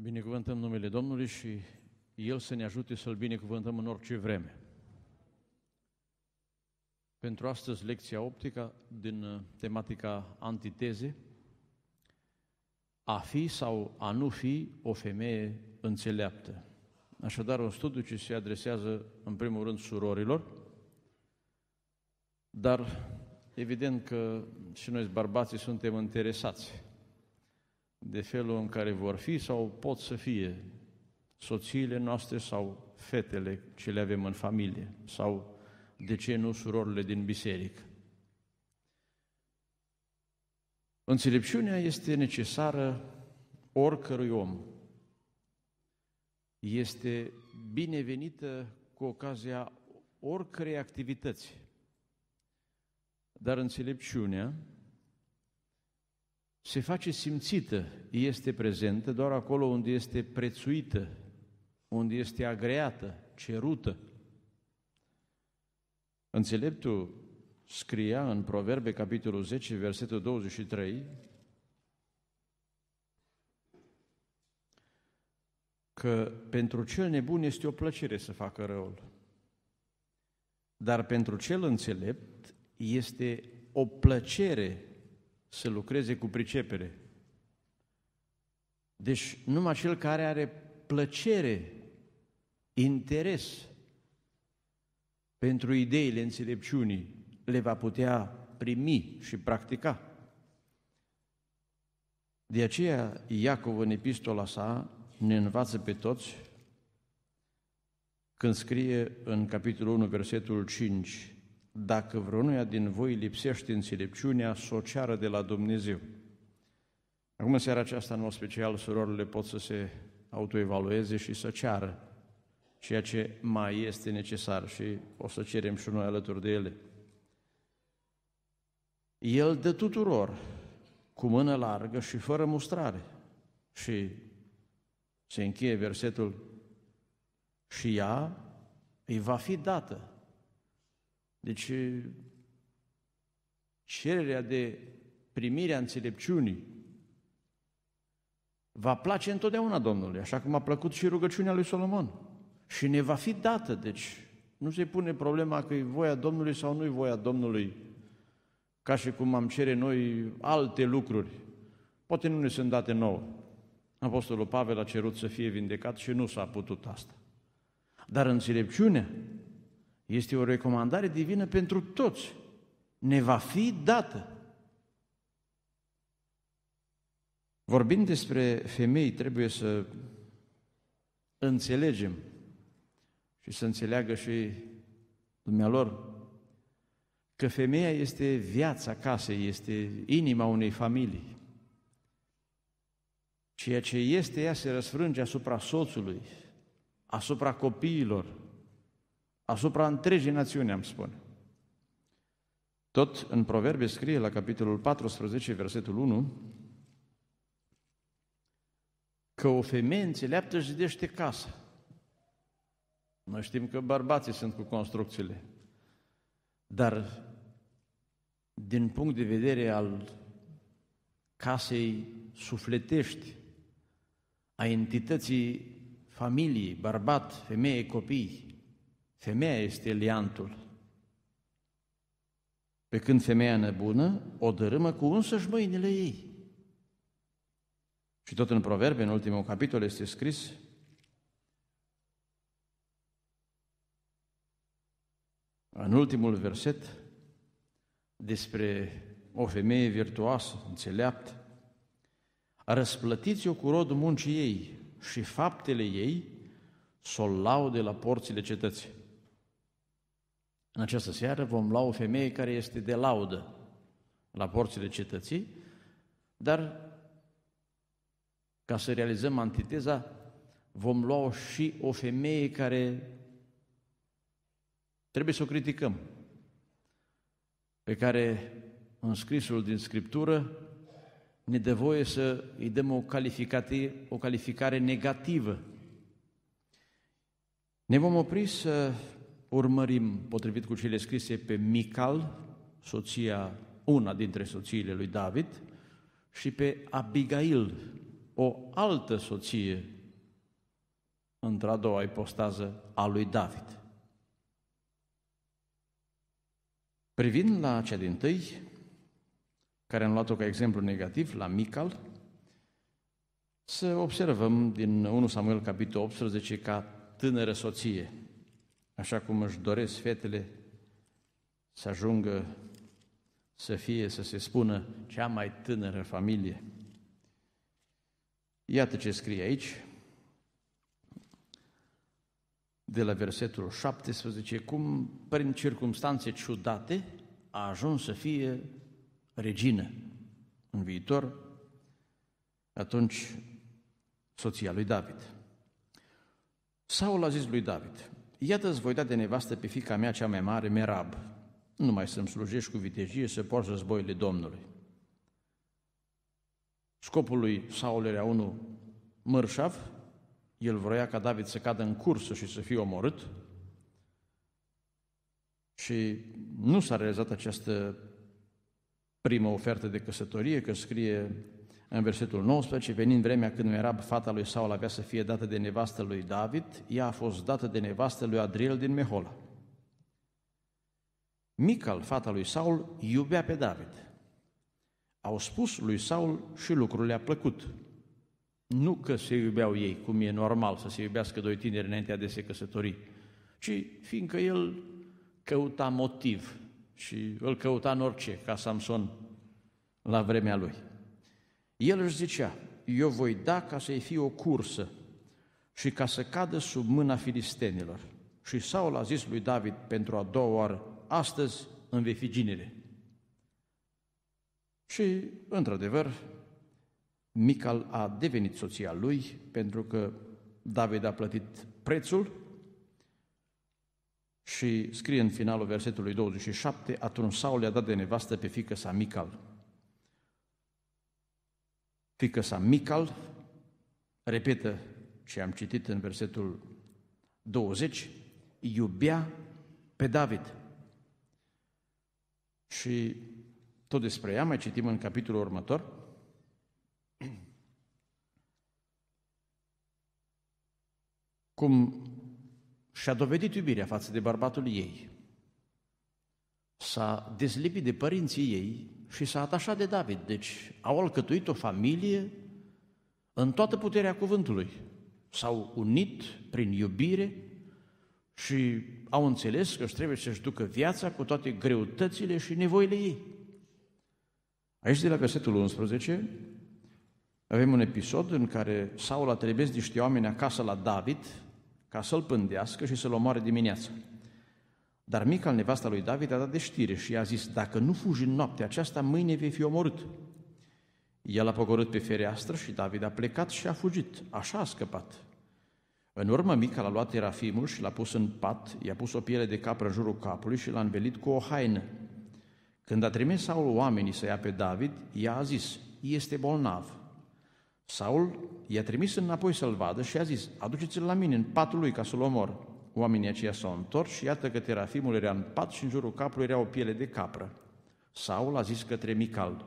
Binecuvântăm numele Domnului și El să ne ajute să-L binecuvântăm în orice vreme. Pentru astăzi, lecția optică din uh, tematica antiteze, a fi sau a nu fi o femeie înțeleaptă. Așadar, un studiu ce se adresează, în primul rând, surorilor, dar evident că și noi, bărbații, suntem interesați de felul în care vor fi sau pot să fie soțiile noastre sau fetele ce le avem în familie sau, de ce nu, surorile din biserică. Înțelepciunea este necesară oricărui om. Este binevenită cu ocazia oricărei activități. Dar înțelepciunea se face simțită, este prezentă doar acolo unde este prețuită, unde este agreată, cerută. Înțeleptul scria în Proverbe, capitolul 10, versetul 23, că pentru cel nebun este o plăcere să facă răul, dar pentru cel înțelept este o plăcere să lucreze cu pricepere. Deci numai cel care are plăcere, interes pentru ideile înțelepciunii le va putea primi și practica. De aceea Iacov în epistola sa ne învață pe toți când scrie în capitolul 1, versetul 5, dacă vreunuia din voi lipsește înțelepciunea, s o ceară de la Dumnezeu. Acum, în seara aceasta, în mod special, surorile pot să se autoevalueze și să ceară ceea ce mai este necesar și o să cerem și noi alături de ele. El de tuturor, cu mână largă și fără mustrare. Și se încheie versetul, și ea îi va fi dată deci, cererea de primirea înțelepciunii va place întotdeauna Domnului, așa cum a plăcut și rugăciunea lui Solomon. Și ne va fi dată, deci nu se pune problema că e voia Domnului sau nu e voia Domnului, ca și cum am cere noi alte lucruri. Poate nu ne sunt date nouă. Apostolul Pavel a cerut să fie vindecat și nu s-a putut asta. Dar înțelepciunea este o recomandare divină pentru toți. Ne va fi dată. Vorbind despre femei, trebuie să înțelegem și să înțeleagă și dumnealor că femeia este viața casei, este inima unei familii. Ceea ce este ea se răsfrânge asupra soțului, asupra copiilor, asupra întregii națiuni, am spune. Tot în Proverbe scrie la capitolul 14, versetul 1, că o femeie înțeleaptă își zidește casa. Noi știm că bărbații sunt cu construcțiile, dar din punct de vedere al casei sufletești, a entității familiei, bărbat, femeie, copii, Femeia este liantul. Pe când femeia nebună o dărâmă cu însăși mâinile ei. Și tot în Proverbe, în ultimul capitol, este scris în ultimul verset despre o femeie virtuoasă, înțeleaptă. Răsplătiți-o cu rodul muncii ei și faptele ei s o laude la porțile cetății. În această seară vom lua o femeie care este de laudă la porțile cetății, dar ca să realizăm antiteza, vom lua și o femeie care trebuie să o criticăm, pe care în scrisul din Scriptură ne dă voie să îi dăm o, o calificare negativă. Ne vom opri să urmărim, potrivit cu cele scrise, pe Mical, soția, una dintre soțiile lui David, și pe Abigail, o altă soție, într-a doua ipostază, a lui David. Privind la cea din tâi, care am luat-o ca exemplu negativ, la Mical, să observăm din 1 Samuel capitolul 18 ca tânără soție – așa cum își doresc fetele să ajungă să fie, să se spună, cea mai tânără familie. Iată ce scrie aici, de la versetul 17, cum prin circumstanțe ciudate a ajuns să fie regină în viitor, atunci soția lui David. Saul a zis lui David, Iată îți voi da de nevastă pe fica mea cea mai mare, Merab. Nu mai să-mi slujești cu vitejie să poarți războiile Domnului. Scopul lui Saul era unul mărșav, el vroia ca David să cadă în cursă și să fie omorât și nu s-a realizat această primă ofertă de căsătorie, că scrie în versetul 19, venind vremea când era fata lui Saul, avea să fie dată de nevastă lui David, ea a fost dată de nevastă lui Adriel din Mehola. Mical, fata lui Saul, iubea pe David. Au spus lui Saul și lucrul le-a plăcut. Nu că se iubeau ei, cum e normal să se iubească doi tineri înaintea de se căsători, ci fiindcă el căuta motiv și îl căuta în orice, ca Samson la vremea lui. El își zicea, eu voi da ca să-i fie o cursă și ca să cadă sub mâna filistenilor. Și Saul a zis lui David pentru a doua oară, astăzi îmi vei fi ginele. Și, într-adevăr, Mical a devenit soția lui pentru că David a plătit prețul și scrie în finalul versetului 27, atunci Saul le-a dat de nevastă pe fică sa Mical fică sa Mical, repetă ce am citit în versetul 20, iubea pe David. Și tot despre ea mai citim în capitolul următor. Cum și-a dovedit iubirea față de bărbatul ei, s-a dezlipit de părinții ei și s-a atașat de David. Deci au alcătuit o familie în toată puterea cuvântului. S-au unit prin iubire și au înțeles că își trebuie să-și ducă viața cu toate greutățile și nevoile ei. Aici, de la versetul 11, avem un episod în care Saul a trimis niște oameni acasă la David ca să-l pândească și să-l omoare dimineața. Dar Mical, nevasta lui David, a dat de știre și i-a zis, dacă nu fugi în noaptea aceasta, mâine vei fi omorât. El a pogorât pe fereastră și David a plecat și a fugit. Așa a scăpat. În urmă, Mica l a luat Erafimul și l-a pus în pat, i-a pus o piele de capră în jurul capului și l-a învelit cu o haină. Când a trimis Saul oamenii să ia pe David, i-a zis, este bolnav. Saul i-a trimis înapoi să-l vadă și a zis, aduceți-l la mine în patul lui ca să-l omor. Oamenii aceia s-au întors și iată că terafimul era în pat și în jurul capului era o piele de capră. Saul a zis către Mical,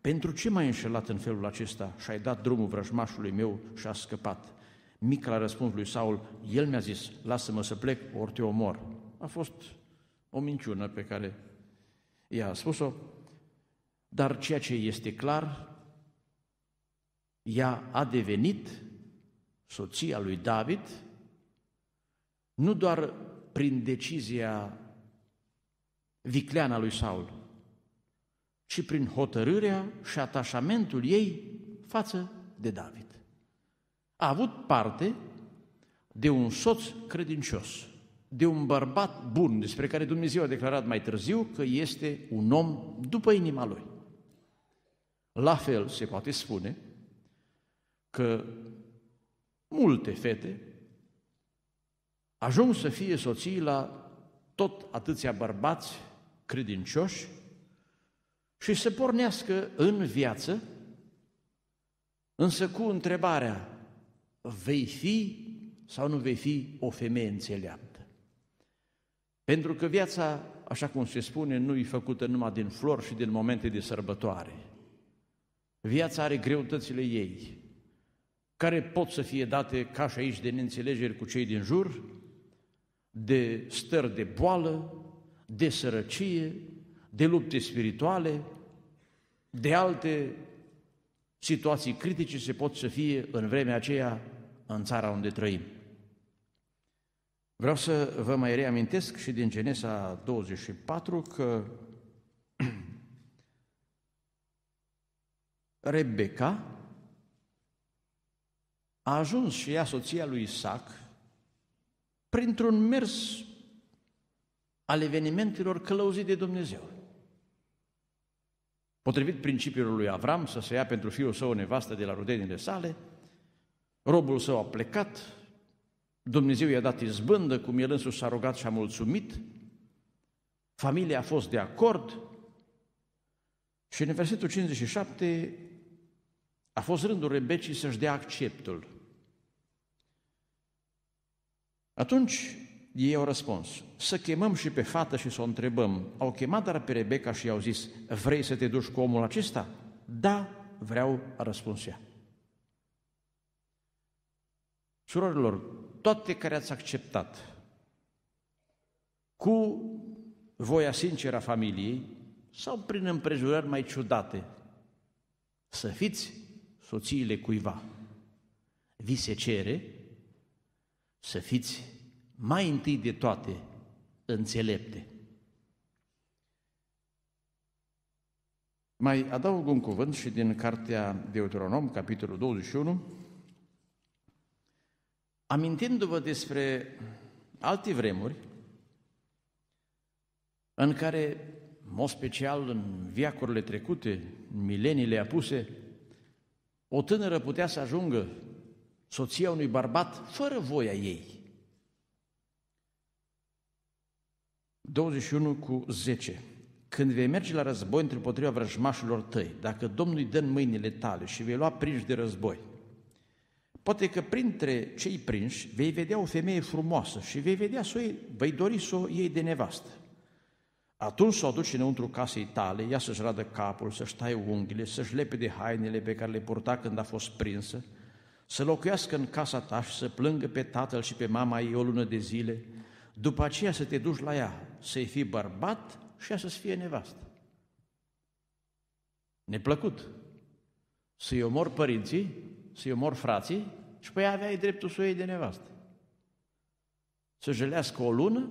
pentru ce m-ai înșelat în felul acesta și ai dat drumul vrăjmașului meu și a scăpat? Mical a răspuns lui Saul, el mi-a zis, lasă-mă să plec, ori te omor. A fost o minciună pe care ea a spus-o, dar ceea ce este clar, ea a devenit soția lui David, nu doar prin decizia vicleana lui Saul, ci prin hotărârea și atașamentul ei față de David. A avut parte de un soț credincios, de un bărbat bun, despre care Dumnezeu a declarat mai târziu că este un om după inima lui. La fel se poate spune că multe fete ajung să fie soții la tot atâția bărbați credincioși și să pornească în viață, însă cu întrebarea, vei fi sau nu vei fi o femeie înțeleaptă? Pentru că viața, așa cum se spune, nu e făcută numai din flori și din momente de sărbătoare. Viața are greutățile ei, care pot să fie date ca și aici de neînțelegeri cu cei din jur, de stări de boală, de sărăcie, de lupte spirituale, de alte situații critice se pot să fie în vremea aceea în țara unde trăim. Vreau să vă mai reamintesc și din Genesa 24 că Rebecca a ajuns și ea soția lui Isaac printr-un mers al evenimentelor călăuzit de Dumnezeu. Potrivit principiilor lui Avram să se ia pentru fiul său o nevastă de la rudenile sale, robul său a plecat, Dumnezeu i-a dat izbândă, cum el însuși s-a rugat și a mulțumit, familia a fost de acord și în versetul 57 a fost rândul Rebecii să-și dea acceptul. Atunci ei au răspuns, să chemăm și pe fată și să o întrebăm. Au chemat dar pe Rebecca și i-au zis, vrei să te duci cu omul acesta? Da, vreau, a răspuns ea. Surorilor, toate care ați acceptat cu voia sinceră a familiei sau prin împrejurări mai ciudate, să fiți soțiile cuiva. Vi se cere să fiți mai întâi de toate înțelepte. Mai adaug un cuvânt și din cartea Deuteronom, capitolul 21, amintindu-vă despre alte vremuri în care, în mod special în viacurile trecute, în mileniile apuse, o tânără putea să ajungă soția unui bărbat fără voia ei. 21 cu 10. Când vei merge la război împotriva vrăjmașilor tăi, dacă Domnul îi dă în mâinile tale și vei lua prinși de război, poate că printre cei prinși vei vedea o femeie frumoasă și vei vedea să o vei dori să o iei de nevastă. Atunci să o aduci înăuntru casei tale, ea să-și radă capul, să-și taie unghiile, să-și lepe de hainele pe care le purta când a fost prinsă, să locuiască în casa ta și să plângă pe tatăl și pe mama ei o lună de zile, după aceea să te duci la ea, să-i fii bărbat și ea să-ți fie nevastă. Neplăcut. Să-i omor părinții, să-i omor frații și pe ea aveai dreptul să o iei de nevastă. Să jelească o lună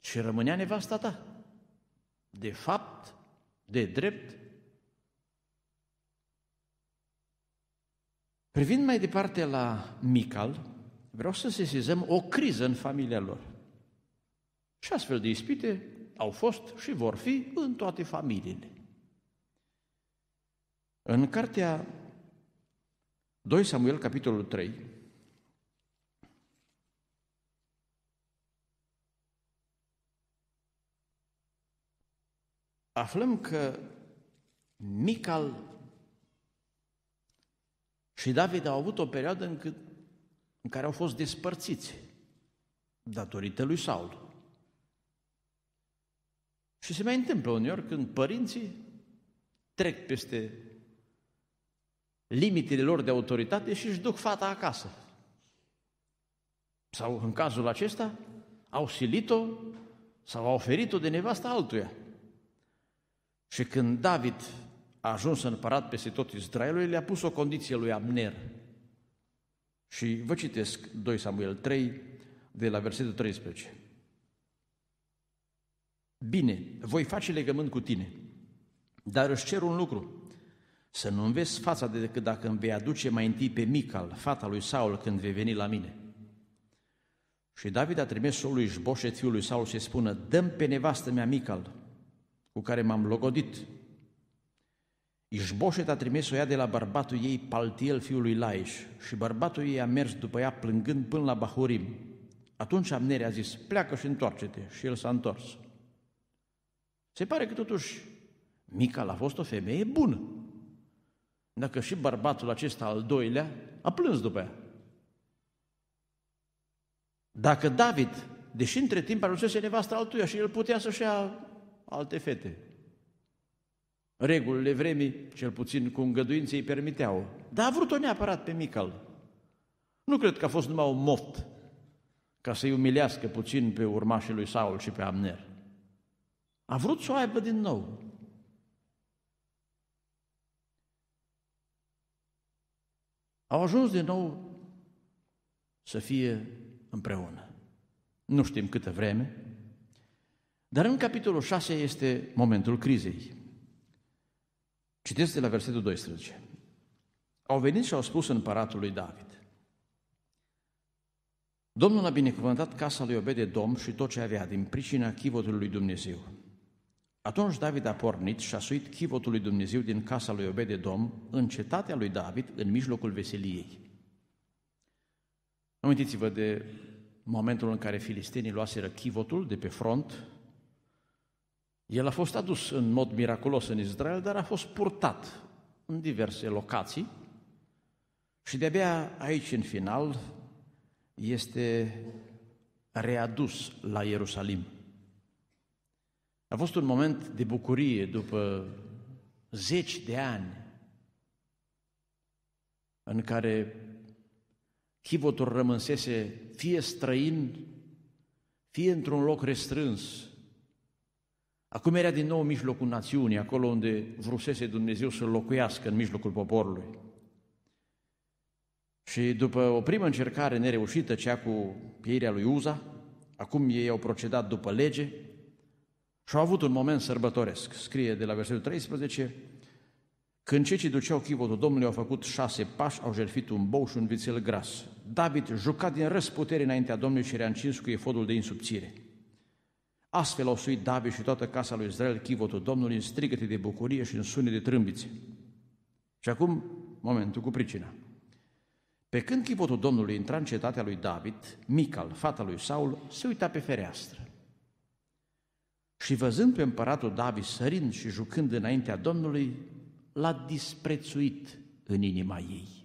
și rămânea nevasta ta. De fapt, de drept, Privind mai departe la Mical, vreau să sesizăm o criză în familia lor. Și astfel de ispite au fost și vor fi în toate familiile. În cartea 2 Samuel, capitolul 3, aflăm că Mical și David a avut o perioadă în, cât, în care au fost despărțiți datorită lui Saul. Și se mai întâmplă uneori când părinții trec peste limitele lor de autoritate și își duc fata acasă. Sau în cazul acesta au silit-o sau au oferit-o de nevasta altuia. Și când David a ajuns împărat peste tot Israelul, le-a pus o condiție lui Abner. Și vă citesc 2 Samuel 3, de la versetul 13. Bine, voi face legământ cu tine, dar își cer un lucru, să nu înveți fața de decât dacă îmi vei aduce mai întâi pe Mical, fata lui Saul, când vei veni la mine. Și David a trimis lui Jboșet, fiul lui Saul, să-i spună, dăm pe nevastă mea Mical, cu care m-am logodit, Ișboșet a trimis o ia de la bărbatul ei, Paltiel, fiul lui Laiș, și bărbatul ei a mers după ea plângând până la Bahurim. Atunci Amnere a zis, pleacă și întoarce-te, și el s-a întors. Se pare că totuși Mical a fost o femeie bună, dacă și bărbatul acesta al doilea a plâns după ea. Dacă David, deși între timp a ajunsese nevasta altuia și el putea să-și ia alte fete, regulile vremii, cel puțin cu îngăduințe îi permiteau. Dar a vrut-o neapărat pe Mical. Nu cred că a fost numai un moft ca să-i umilească puțin pe urmașii lui Saul și pe Amner. A vrut să o aibă din nou. Au ajuns din nou să fie împreună. Nu știm câtă vreme, dar în capitolul 6 este momentul crizei. Citesc de la versetul 12. Au venit și au spus împăratul lui David. Domnul a binecuvântat casa lui Obede Dom și tot ce avea din pricina chivotului lui Dumnezeu. Atunci David a pornit și a suit chivotul lui Dumnezeu din casa lui Obede Dom, în cetatea lui David, în mijlocul veseliei. Amintiți-vă de momentul în care filistenii luaseră chivotul de pe front el a fost adus în mod miraculos în Israel, dar a fost purtat în diverse locații și de-abia aici, în final, este readus la Ierusalim. A fost un moment de bucurie după zeci de ani în care chivotul rămânsese fie străin, fie într-un loc restrâns, Acum era din nou în mijlocul națiunii, acolo unde vrusese Dumnezeu să locuiască în mijlocul poporului. Și după o primă încercare nereușită, cea cu pieirea lui Uza, acum ei au procedat după lege și au avut un moment sărbătoresc. Scrie de la versetul 13, când cei ce duceau chivotul Domnului au făcut șase pași, au jertfit un bou și un vițel gras. David juca din răsputere înaintea Domnului și era încins cu efodul de insubțire. Astfel au suit David și toată casa lui Israel chivotul Domnului în strigăte de bucurie și în sune de trâmbițe. Și acum, momentul cu pricina. Pe când chivotul Domnului intra în cetatea lui David, Mical, fata lui Saul, se uita pe fereastră. Și văzând pe împăratul David sărind și jucând înaintea Domnului, l-a disprețuit în inima ei.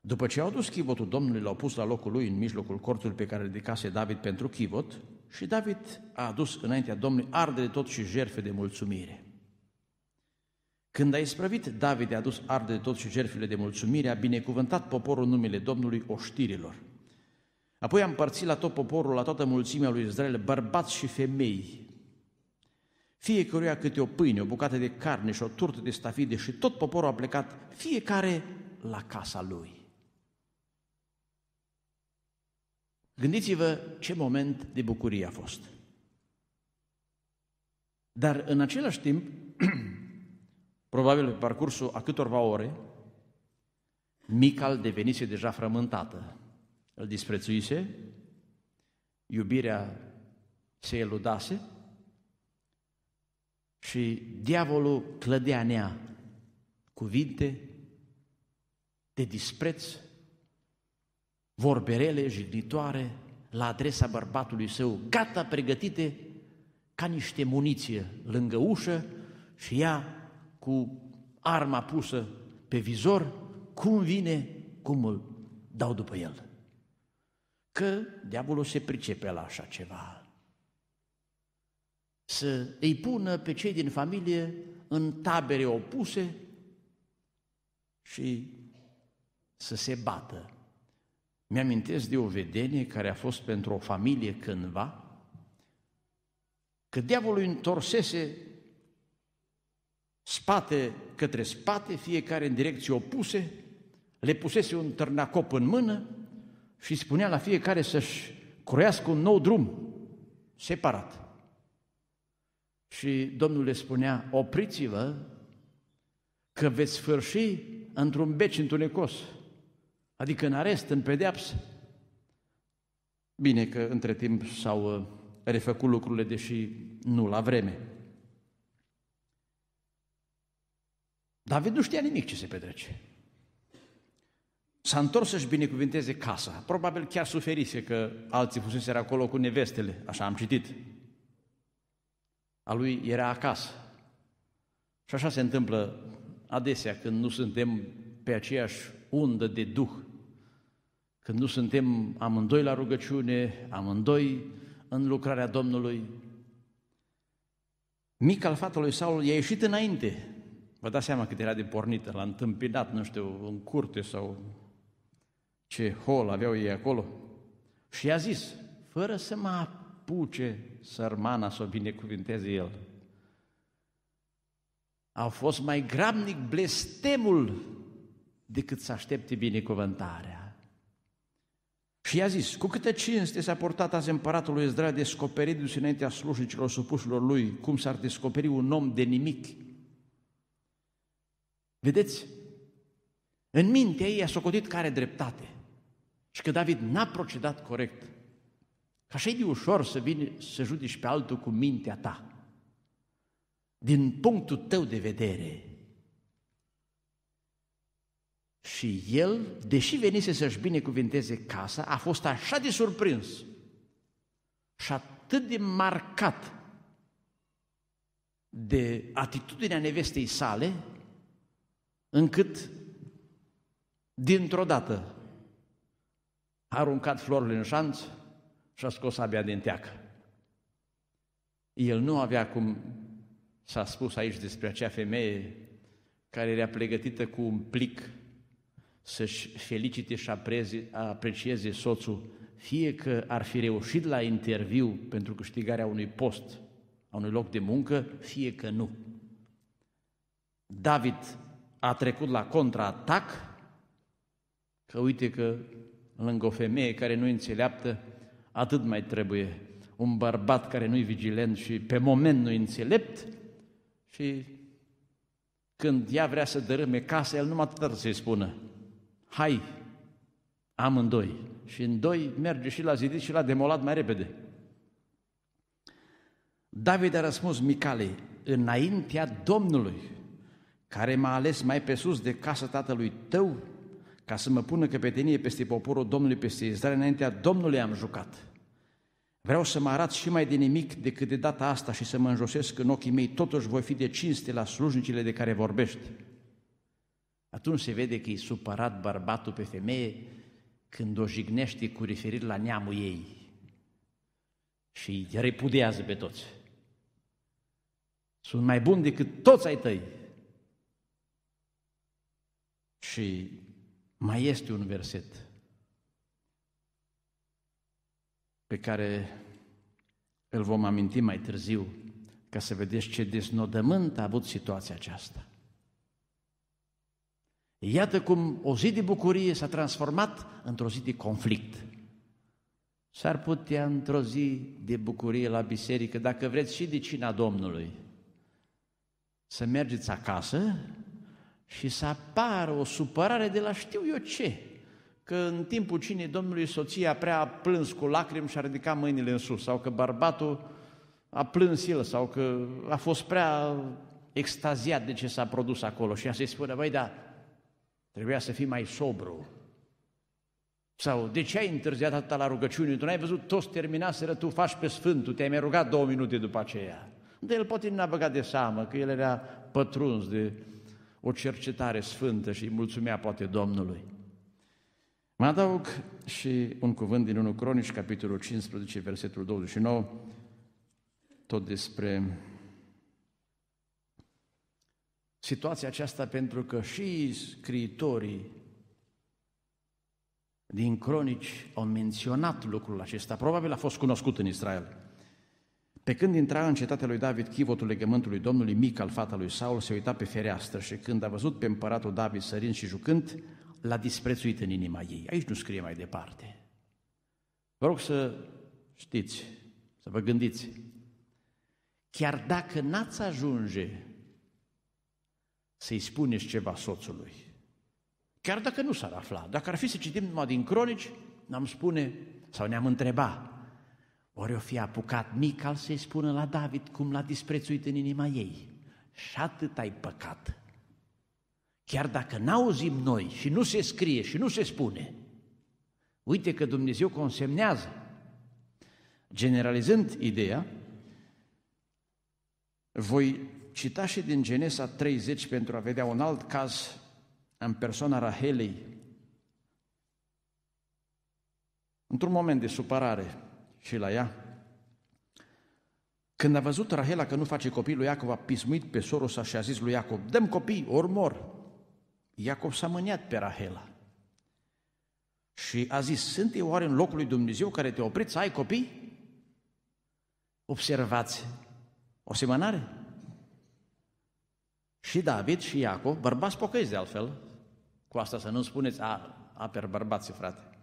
După ce au dus chivotul Domnului, l-au pus la locul lui în mijlocul cortului pe care îl dedicase David pentru chivot și David a adus înaintea Domnului arde de tot și jerfe de mulțumire. Când a isprăvit David, a adus arde de tot și jerfile de mulțumire, a binecuvântat poporul numele Domnului oștirilor. Apoi a împărțit la tot poporul, la toată mulțimea lui Israel, bărbați și femei, fiecăruia câte o pâine, o bucată de carne și o turtă de stafide și tot poporul a plecat, fiecare la casa lui. Gândiți-vă ce moment de bucurie a fost. Dar în același timp, probabil pe parcursul a câtorva ore, Mical devenise deja frământată. Îl disprețuise, iubirea se eludase și diavolul clădea în ea cuvinte de dispreț, vorberele jignitoare, la adresa bărbatului său, gata pregătite ca niște muniție lângă ușă și ea cu arma pusă pe vizor, cum vine, cum îl dau după el. Că diavolul se pricepe la așa ceva. Să îi pună pe cei din familie în tabere opuse și să se bată mi-amintesc de o vedenie care a fost pentru o familie cândva, că diavolul întorsese spate către spate, fiecare în direcții opuse, le pusese un târnacop în mână și spunea la fiecare să-și croiască un nou drum, separat. Și Domnul le spunea, opriți-vă că veți sfârși într-un beci întunecos. Adică în arest, în pedeapsă. Bine că între timp s-au uh, refăcut lucrurile, deși nu la vreme. David nu știa nimic ce se petrece. S-a întors să-și binecuvinteze casa. Probabil chiar suferise că alții fusese acolo cu nevestele, așa am citit. A lui era acasă. Și așa se întâmplă adesea când nu suntem pe aceeași undă de Duh. Când nu suntem amândoi la rugăciune, amândoi în lucrarea Domnului. Mic al fatului Saul i-a ieșit înainte. Vă dați seama cât era de pornită, l-a întâmpinat, nu știu, în curte sau ce hol aveau ei acolo. Și i-a zis, fără să mă apuce sărmana să o binecuvinteze el. A fost mai grabnic blestemul decât să aștepte binecuvântarea. Și i-a zis, cu câtă cinste s-a portat azi împăratul lui Ezra descoperindu-se înaintea slujnicilor supușilor lui, cum s-ar descoperi un om de nimic. Vedeți? În mintea ei a socotit care dreptate și că David n-a procedat corect. Ca așa e de ușor să vin să judici pe altul cu mintea ta. Din punctul tău de vedere, și el, deși venise să-și binecuvinteze casa, a fost așa de surprins și atât de marcat de atitudinea nevestei sale, încât dintr-o dată a aruncat florile în șanț și a scos abia din teacă. El nu avea cum s-a spus aici despre acea femeie care era pregătită cu un plic să-și felicite și aprecieze soțul, fie că ar fi reușit la interviu pentru câștigarea unui post, a unui loc de muncă, fie că nu. David a trecut la contraatac, că uite că lângă o femeie care nu înțeleaptă, atât mai trebuie un bărbat care nu-i vigilent și pe moment nu-i înțelept și când ea vrea să dărâme casa, el numai atât să-i spună, Hai, amândoi. Și în doi merge și la zidit și la demolat mai repede. David a răspuns Micalei, înaintea Domnului, care m-a ales mai pe sus de casa tatălui tău, ca să mă pună căpetenie peste poporul Domnului, peste Israel, înaintea Domnului am jucat. Vreau să mă arăt și mai de nimic decât de data asta și să mă înjosesc în ochii mei, totuși voi fi de cinste la slujnicile de care vorbești. Atunci se vede că e supărat bărbatul pe femeie când o jignește cu referire la neamul ei și îi repudează pe toți. Sunt mai buni decât toți ai tăi. Și mai este un verset pe care îl vom aminti mai târziu ca să vedeți ce desnodământ a avut situația aceasta. Iată cum o zi de bucurie s-a transformat într-o zi de conflict. S-ar putea într-o zi de bucurie la biserică, dacă vreți și de cina Domnului, să mergeți acasă și să apară o supărare de la știu eu ce, că în timpul cinei Domnului soția prea a plâns cu lacrimi și a ridicat mâinile în sus, sau că bărbatul a plâns el, sau că a fost prea extaziat de ce s-a produs acolo și a să-i spune, băi, da, Trebuia să fii mai sobru. Sau, de ce ai întârziat atâta la rugăciune? Tu n-ai văzut, toți terminaseră, tu faci pe Sfântul, te-ai mai rugat două minute după aceea. De el poate n-a băgat de seamă, că el era pătruns de o cercetare sfântă și îi mulțumea poate Domnului. Mă adaug și un cuvânt din 1 Cronici, capitolul 15, versetul 29, tot despre situația aceasta pentru că și scriitorii din cronici au menționat lucrul acesta. Probabil a fost cunoscut în Israel. Pe când intra în cetatea lui David chivotul legământului Domnului mic al fata lui Saul, se uita pe fereastră și când a văzut pe împăratul David sărind și jucând, l-a disprețuit în inima ei. Aici nu scrie mai departe. Vă rog să știți, să vă gândiți. Chiar dacă n-ați ajunge să-i spuneți ceva soțului. Chiar dacă nu s-ar afla, dacă ar fi să citim numai din cronici, ne-am spune sau ne-am întreba, ori o fi apucat Mical să-i spună la David cum l-a disprețuit în inima ei. Și atât ai păcat. Chiar dacă n-auzim noi și nu se scrie și nu se spune, uite că Dumnezeu consemnează. Generalizând ideea, voi Cita și din Genesa 30 pentru a vedea un alt caz în persoana Rahelei. Într-un moment de supărare și la ea, când a văzut Rahela că nu face copii, lui Iacov a pismuit pe sorul sa și a zis lui Iacov, dăm copii, ori mor. Iacov s-a mâniat pe Rahela și a zis, sunt eu oare în locul lui Dumnezeu care te opriți să ai copii? Observați, o semănare? Și David și Iacov, bărbați pocăiți de altfel, cu asta să nu spuneți, a, aper bărbații, frate.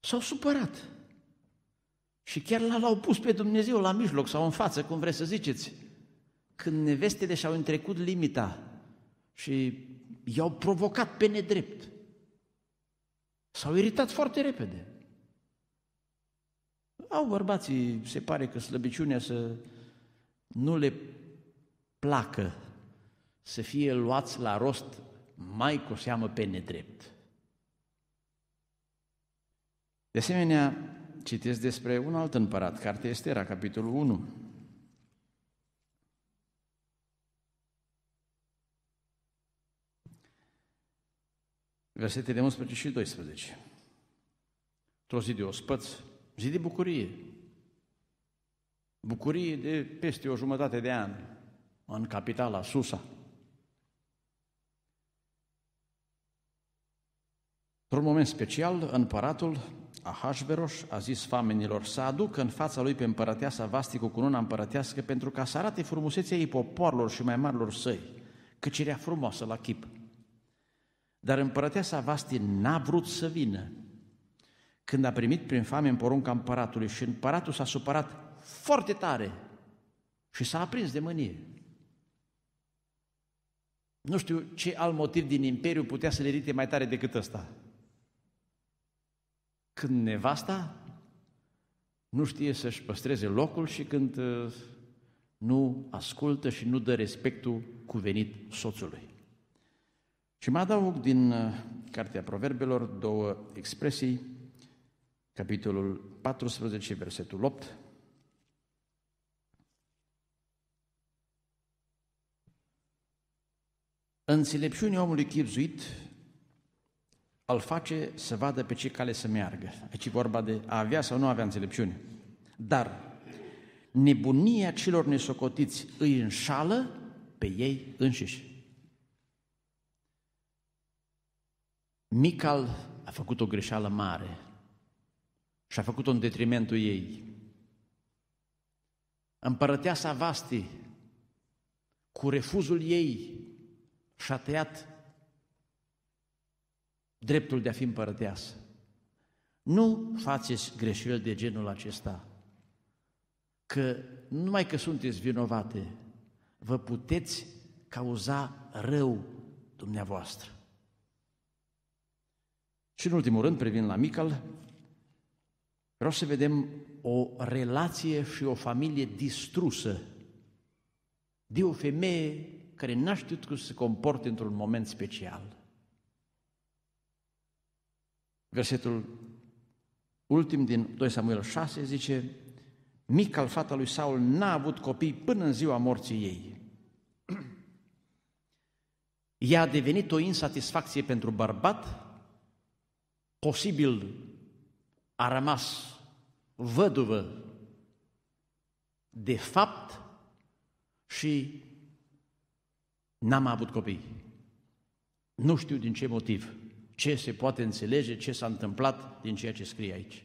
S-au supărat. Și chiar l-au pus pe Dumnezeu la mijloc sau în față, cum vreți să ziceți. Când nevestele și-au întrecut limita și i-au provocat pe nedrept. S-au iritat foarte repede. Au bărbații, se pare că slăbiciunea să nu le placă să fie luați la rost mai cu seamă pe nedrept. De asemenea, citesc despre un alt împărat, Cartea Estera, capitolul 1. Versetele 11 și 12. Într-o zi de ospăț, zi de bucurie. Bucurie de peste o jumătate de an în capitala Susa. Într-un moment special, împăratul Ahasveros a zis famenilor să aducă în fața lui pe împărăteasa Vasti cu cununa împărătească pentru ca să arate frumusețea ei poporilor și mai marilor săi, căci era frumoasă la chip. Dar împărăteasa Vasti n-a vrut să vină. Când a primit prin fame în porunca împăratului și împăratul s-a supărat foarte tare și s-a aprins de mânie. Nu știu ce alt motiv din imperiu putea să le rite mai tare decât ăsta. Când nevasta nu știe să-și păstreze locul și când uh, nu ascultă și nu dă respectul cuvenit soțului. Și mă adaug din uh, Cartea Proverbelor două expresii, capitolul 14, versetul 8, Înțelepciunea omului chipzuit îl face să vadă pe ce cale să meargă. Aici e vorba de a avea sau nu avea înțelepciune. Dar nebunia celor nesocotiți îi înșală pe ei înșiși. Mical a făcut o greșeală mare și a făcut-o în detrimentul ei. Împărăteasa Vasti, cu refuzul ei și-a tăiat dreptul de a fi împărăteasă. Nu faceți greșeli de genul acesta, că numai că sunteți vinovate, vă puteți cauza rău dumneavoastră. Și în ultimul rând, privind la Mical, vreau să vedem o relație și o familie distrusă de o femeie care n-a știut cum să se comporte într-un moment special. Versetul ultim din 2 Samuel 6 zice, mic al fata lui Saul n-a avut copii până în ziua morții ei. Ea a devenit o insatisfacție pentru bărbat, posibil a rămas văduvă de fapt și n-am avut copii. Nu știu din ce motiv, ce se poate înțelege, ce s-a întâmplat din ceea ce scrie aici.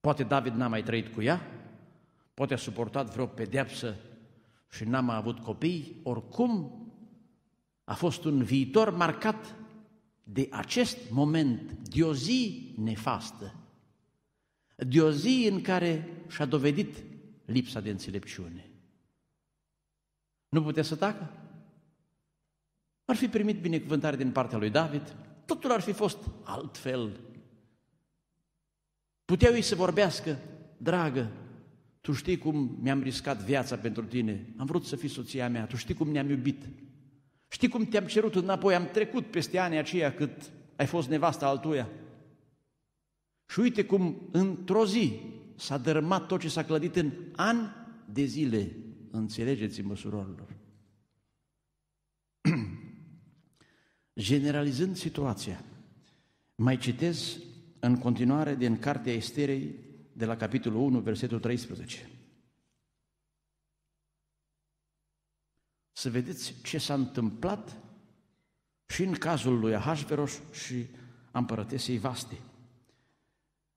Poate David n-a mai trăit cu ea, poate a suportat vreo pedeapsă și n-a mai avut copii, oricum a fost un viitor marcat de acest moment, de o zi nefastă, de o zi în care și-a dovedit lipsa de înțelepciune. Nu putea să tacă? ar fi primit binecuvântare din partea lui David, totul ar fi fost altfel. Puteau ei să vorbească, dragă, tu știi cum mi-am riscat viața pentru tine, am vrut să fii soția mea, tu știi cum ne-am iubit, știi cum te-am cerut înapoi, am trecut peste anii aceia cât ai fost nevasta altuia. Și uite cum într-o zi s-a dărâmat tot ce s-a clădit în ani de zile, înțelegeți-mă, surorilor. generalizând situația. Mai citez în continuare din Cartea Esterei, de la capitolul 1, versetul 13. Să vedeți ce s-a întâmplat și în cazul lui Ahasveros și a împărătesei Vaste.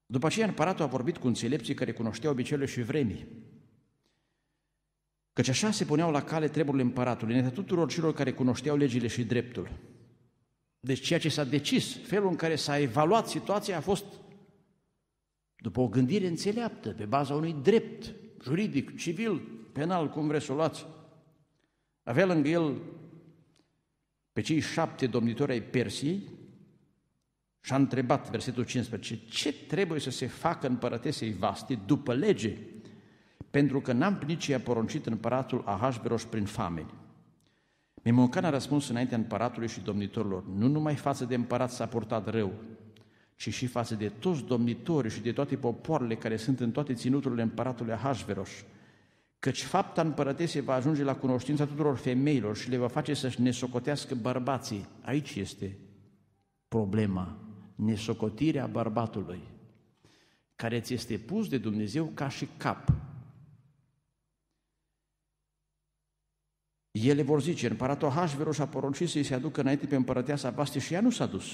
După aceea împăratul a vorbit cu înțelepții care cunoșteau obiceiurile și vremii. Căci așa se puneau la cale treburile împăratului, în tuturor celor care cunoșteau legile și dreptul. Deci ceea ce s-a decis, felul în care s-a evaluat situația a fost după o gândire înțeleaptă, pe baza unui drept juridic, civil, penal, cum vreți să o luați. Avea lângă el pe cei șapte domnitori ai Persiei și a întrebat, versetul 15, ce trebuie să se facă împărătesei vaste după lege, pentru că n-am plinit ce i-a poruncit împăratul Ahasveros prin famine. Memocan a răspuns înaintea împăratului și domnitorilor, nu numai față de împărat s-a portat rău, ci și față de toți domnitorii și de toate popoarele care sunt în toate ținuturile împăratului Ahasveros, căci fapta împărătesei va ajunge la cunoștința tuturor femeilor și le va face să-și nesocotească bărbații. Aici este problema, nesocotirea bărbatului, care ți este pus de Dumnezeu ca și cap, ele vor zice, împăratul Hașverus a poruncit să-i se aducă înainte pe împărăteasa Vaste și ea nu s-a dus.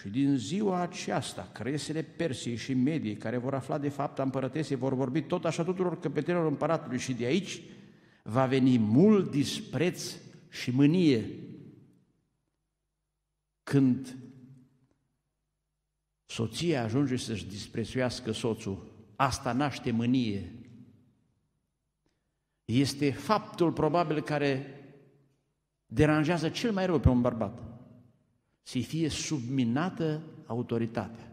Și din ziua aceasta, cresele Persiei și Mediei, care vor afla de fapt împărătesei, vor vorbi tot așa tuturor căpetelor împăratului și de aici va veni mult dispreț și mânie când soția ajunge să-și disprețuiască soțul. Asta naște mânie. Este faptul probabil care deranjează cel mai rău pe un bărbat. Să-i fie subminată autoritatea.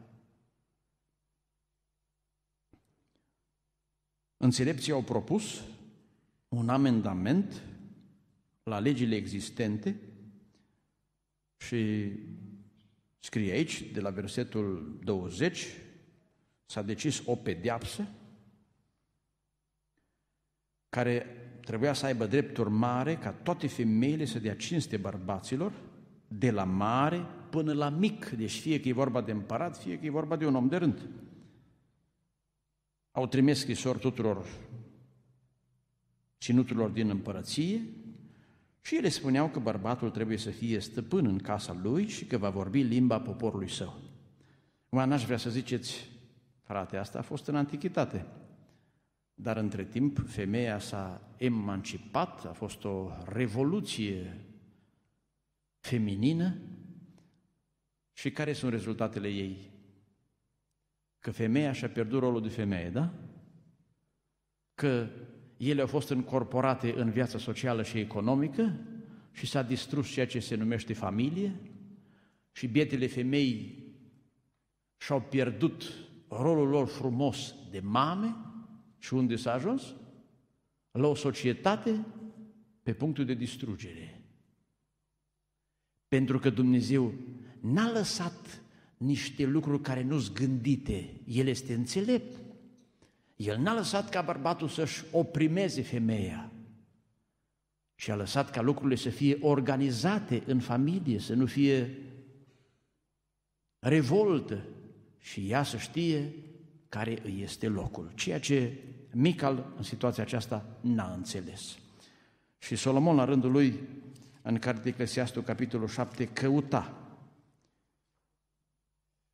Înțelepții au propus un amendament la legile existente și scrie aici, de la versetul 20, s-a decis o pediapsă care trebuia să aibă drept urmare ca toate femeile să dea cinste bărbaților, de la mare până la mic, deci fie că e vorba de împărat, fie că e vorba de un om de rând. Au trimis scrisori tuturor ținuturilor din împărăție și ele spuneau că bărbatul trebuie să fie stăpân în casa lui și că va vorbi limba poporului său. Acum n-aș vrea să ziceți, frate, asta a fost în antichitate. Dar între timp femeia s-a emancipat, a fost o revoluție feminină și care sunt rezultatele ei? Că femeia și-a pierdut rolul de femeie, da? Că ele au fost încorporate în viața socială și economică și s-a distrus ceea ce se numește familie și bietele femei și-au pierdut rolul lor frumos de mame și unde s-a ajuns? La o societate pe punctul de distrugere. Pentru că Dumnezeu n-a lăsat niște lucruri care nu-s gândite. El este înțelept. El n-a lăsat ca bărbatul să-și oprimeze femeia, și a lăsat ca lucrurile să fie organizate în familie, să nu fie revoltă și ea să știe care îi este locul. Ceea ce Mical în situația aceasta n-a înțeles. Și Solomon la rândul lui în cartea Eclesiastul capitolul 7 căuta.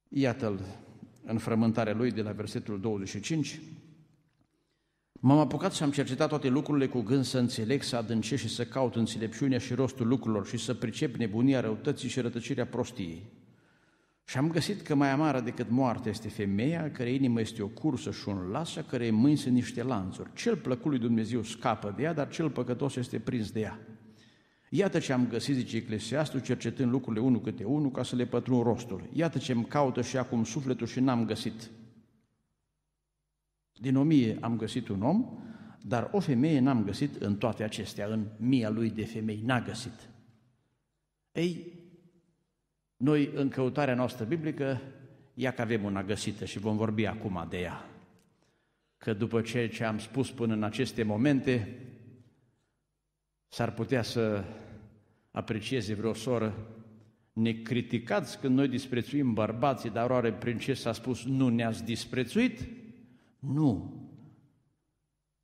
Iată-l în frământarea lui de la versetul 25. M-am apucat și am cercetat toate lucrurile cu gând să înțeleg, să adâncesc și să caut înțelepciunea și rostul lucrurilor și să pricep nebunia răutății și rătăcirea prostiei. Și am găsit că mai amară decât moartea este femeia, care inimă este o cursă și un lasă, care mâini sunt niște lanțuri. Cel plăcut lui Dumnezeu scapă de ea, dar cel păcătos este prins de ea. Iată ce am găsit, zice Eclesiastul, cercetând lucrurile unul câte unul ca să le pătrun rostul. Iată ce îmi caută și acum sufletul și n-am găsit. Din o mie am găsit un om, dar o femeie n-am găsit în toate acestea, în mia lui de femei, n-a găsit. Ei, noi, în căutarea noastră biblică, ia că avem una găsită și vom vorbi acum de ea. Că după ce, ce am spus până în aceste momente, s-ar putea să aprecieze vreo soră, ne criticați când noi disprețuim bărbații, dar oare prin ce s-a spus nu ne-ați disprețuit? Nu.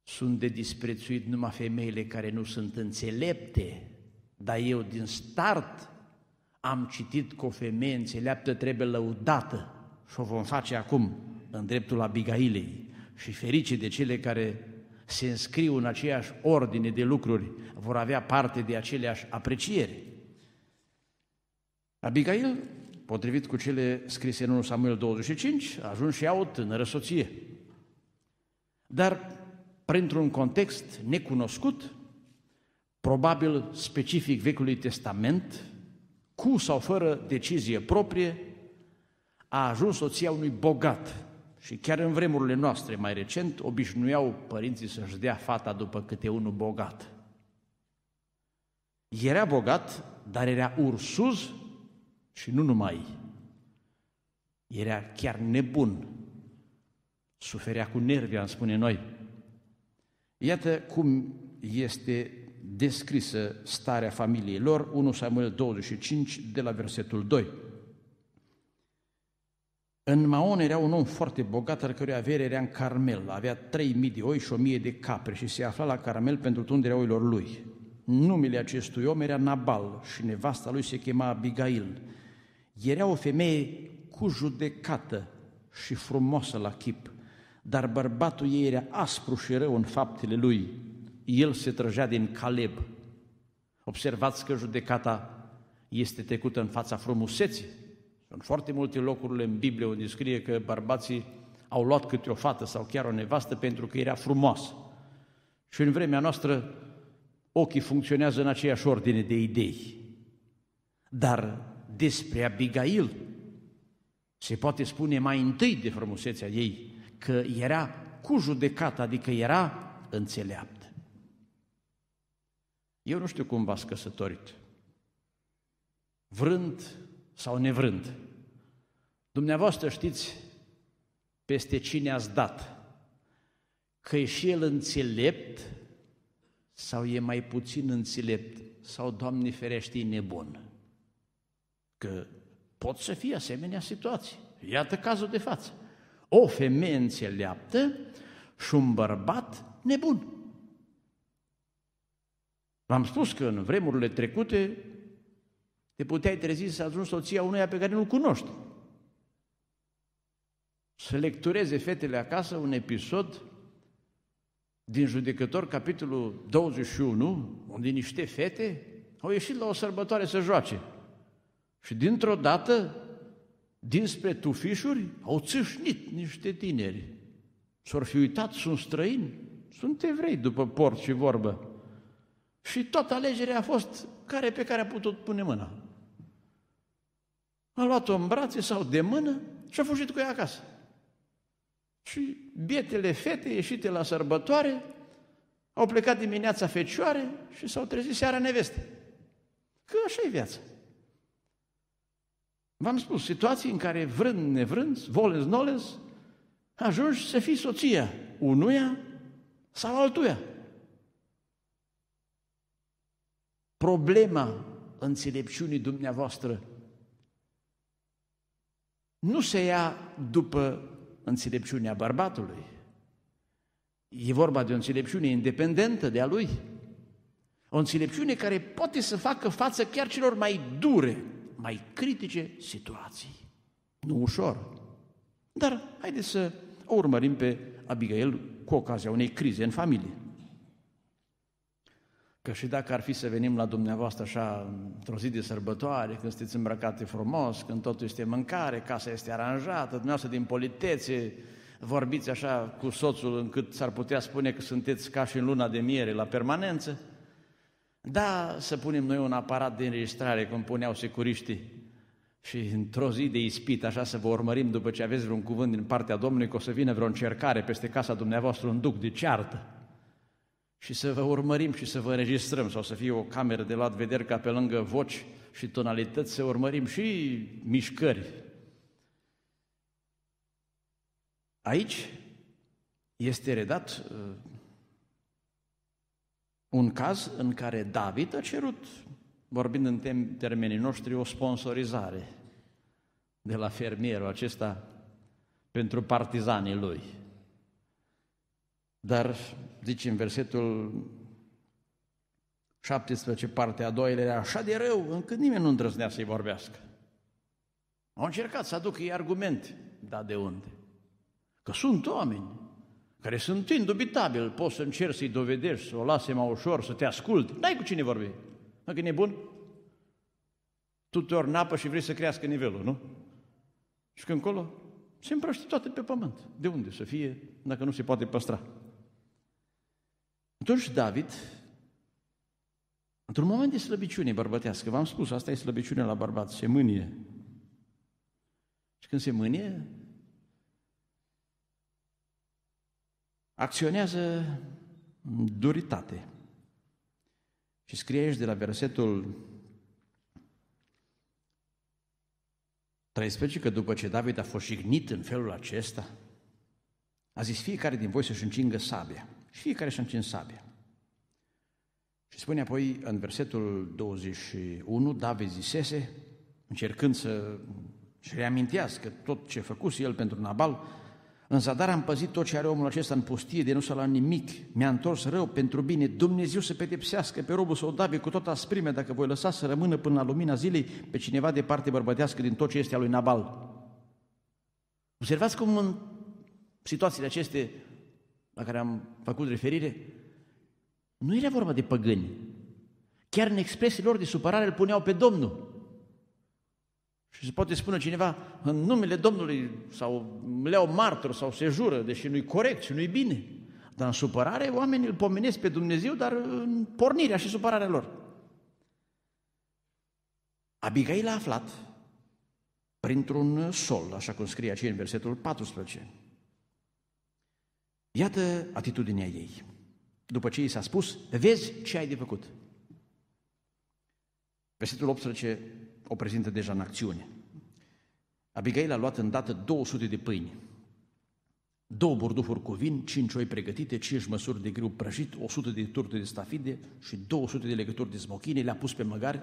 Sunt de disprețuit numai femeile care nu sunt înțelepte, dar eu din start am citit că o femeie înțeleaptă trebuie lăudată și o vom face acum în dreptul Abigailei și ferice de cele care se înscriu în aceeași ordine de lucruri, vor avea parte de aceleași apreciere. Abigail, potrivit cu cele scrise în 1 Samuel 25, a ajuns și ea o tânără soție. Dar, printr-un context necunoscut, probabil specific Vechiului Testament, cu sau fără decizie proprie, a ajuns soția unui bogat. Și chiar în vremurile noastre mai recent, obișnuiau părinții să-și dea fata după câte unul bogat. Era bogat, dar era ursuz și nu numai. Era chiar nebun. Suferea cu nervii, am spune noi. Iată cum este descrisă starea familiei lor, 1 Samuel 25, de la versetul 2. În Maon era un om foarte bogat, al cărui avere era în Carmel. Avea 3.000 de oi și 1.000 de capre și se afla la Carmel pentru tunderea oilor lui. Numele acestui om era Nabal și nevasta lui se chema Abigail. Era o femeie cu judecată și frumoasă la chip, dar bărbatul ei era aspru și rău în faptele lui el se trăgea din Caleb. Observați că judecata este trecută în fața frumuseții. Sunt foarte multe locuri în Biblie unde scrie că bărbații au luat câte o fată sau chiar o nevastă pentru că era frumoasă. Și în vremea noastră ochii funcționează în aceeași ordine de idei. Dar despre Abigail se poate spune mai întâi de frumusețea ei că era cu judecată, adică era înțeleaptă. Eu nu știu cum v-ați căsătorit, vrând sau nevrând. Dumneavoastră știți peste cine ați dat, că e și el înțelept sau e mai puțin înțelept sau, Doamne ferește, e nebun. Că pot să fie asemenea situații. Iată cazul de față. O femeie înțeleaptă și un bărbat nebun. V-am spus că în vremurile trecute te puteai trezi să ajungi soția unuia pe care nu-l cunoști. Să lectureze fetele acasă un episod din judecător, capitolul 21, unde niște fete au ieșit la o sărbătoare să joace. Și dintr-o dată, dinspre tufișuri, au țâșnit niște tineri. s au fi uitat, sunt străini, sunt evrei după port și vorbă. Și toată alegerea a fost care pe care a putut pune mâna. A luat-o în brațe sau de mână și a fugit cu ea acasă. Și bietele fete ieșite la sărbătoare au plecat dimineața fecioare și s-au trezit seara neveste. Că așa e viața. V-am spus, situații în care vrând, nevrând, volez, nolez, ajungi să fii soția unuia sau altuia. problema înțelepciunii dumneavoastră nu se ia după înțelepciunea bărbatului. E vorba de o înțelepciune independentă de a lui. O înțelepciune care poate să facă față chiar celor mai dure, mai critice situații. Nu ușor. Dar haideți să o urmărim pe Abigail cu ocazia unei crize în familie. Că și dacă ar fi să venim la dumneavoastră așa într-o zi de sărbătoare, când sunteți îmbrăcate frumos, când totul este mâncare, casa este aranjată, dumneavoastră din politețe, vorbiți așa cu soțul încât s-ar putea spune că sunteți ca și în luna de miere la permanență, da, să punem noi un aparat de înregistrare, cum puneau securiștii, și într-o zi de ispit, așa să vă urmărim după ce aveți vreun cuvânt din partea Domnului, că o să vină vreo încercare peste casa dumneavoastră, un duc de ceartă și să vă urmărim și să vă înregistrăm sau să fie o cameră de luat vederi ca pe lângă voci și tonalități să urmărim și mișcări. Aici este redat uh, un caz în care David a cerut, vorbind în termenii noștri, o sponsorizare de la fermierul acesta pentru partizanii lui. Dar, zice în versetul 17, partea a doua, era așa de rău, încât nimeni nu îndrăznea să-i vorbească. Au încercat să aducă ei argumente, dar de unde? Că sunt oameni care sunt indubitabil, poți să încerci să-i dovedești, să o lase mai ușor, să te asculte. N-ai cu cine vorbi. că e nebun, tu te ori în și vrei să crească nivelul, nu? Și când încolo se împrăște toate pe pământ. De unde să fie dacă nu se poate păstra? Atunci David, într-un moment de slăbiciune bărbătească, v-am spus, asta e slăbiciunea la bărbat, se mânie. Și când se mânie, acționează duritate. Și scrie aici de la versetul 13 că după ce David a fost jignit în felul acesta, a zis fiecare din voi să-și încingă sabia. Și fiecare și-a încins sabia. Și spune apoi în versetul 21, David zisese, încercând să și reamintească tot ce făcuse el pentru Nabal, în zadar am păzit tot ce are omul acesta în pustie, de nu s-a luat nimic, mi-a întors rău pentru bine, Dumnezeu să pedepsească pe robul său David cu toată asprime dacă voi lăsa să rămână până la lumina zilei pe cineva de parte bărbătească din tot ce este al lui Nabal. Observați cum în situațiile aceste la care am făcut referire, nu era vorba de păgâni. Chiar în expresiile lor de supărare îl puneau pe Domnul. Și se poate spune cineva, în numele Domnului, sau leau martor, sau se jură, deși nu-i corect și nu-i bine. Dar în supărare, oamenii îl pomenesc pe Dumnezeu, dar în pornirea și supărarea lor. Abigail a aflat printr-un sol, așa cum scrie aici în versetul 14. Iată atitudinea ei. După ce i s-a spus, vezi ce ai de făcut. Versetul 18 o prezintă deja în acțiune. Abigail a luat îndată 200 de pâini, două burdufuri cu vin, cinci oi pregătite, cinci măsuri de grâu prăjit, 100 de turte de stafide și 200 de legături de smochine, le-a pus pe măgari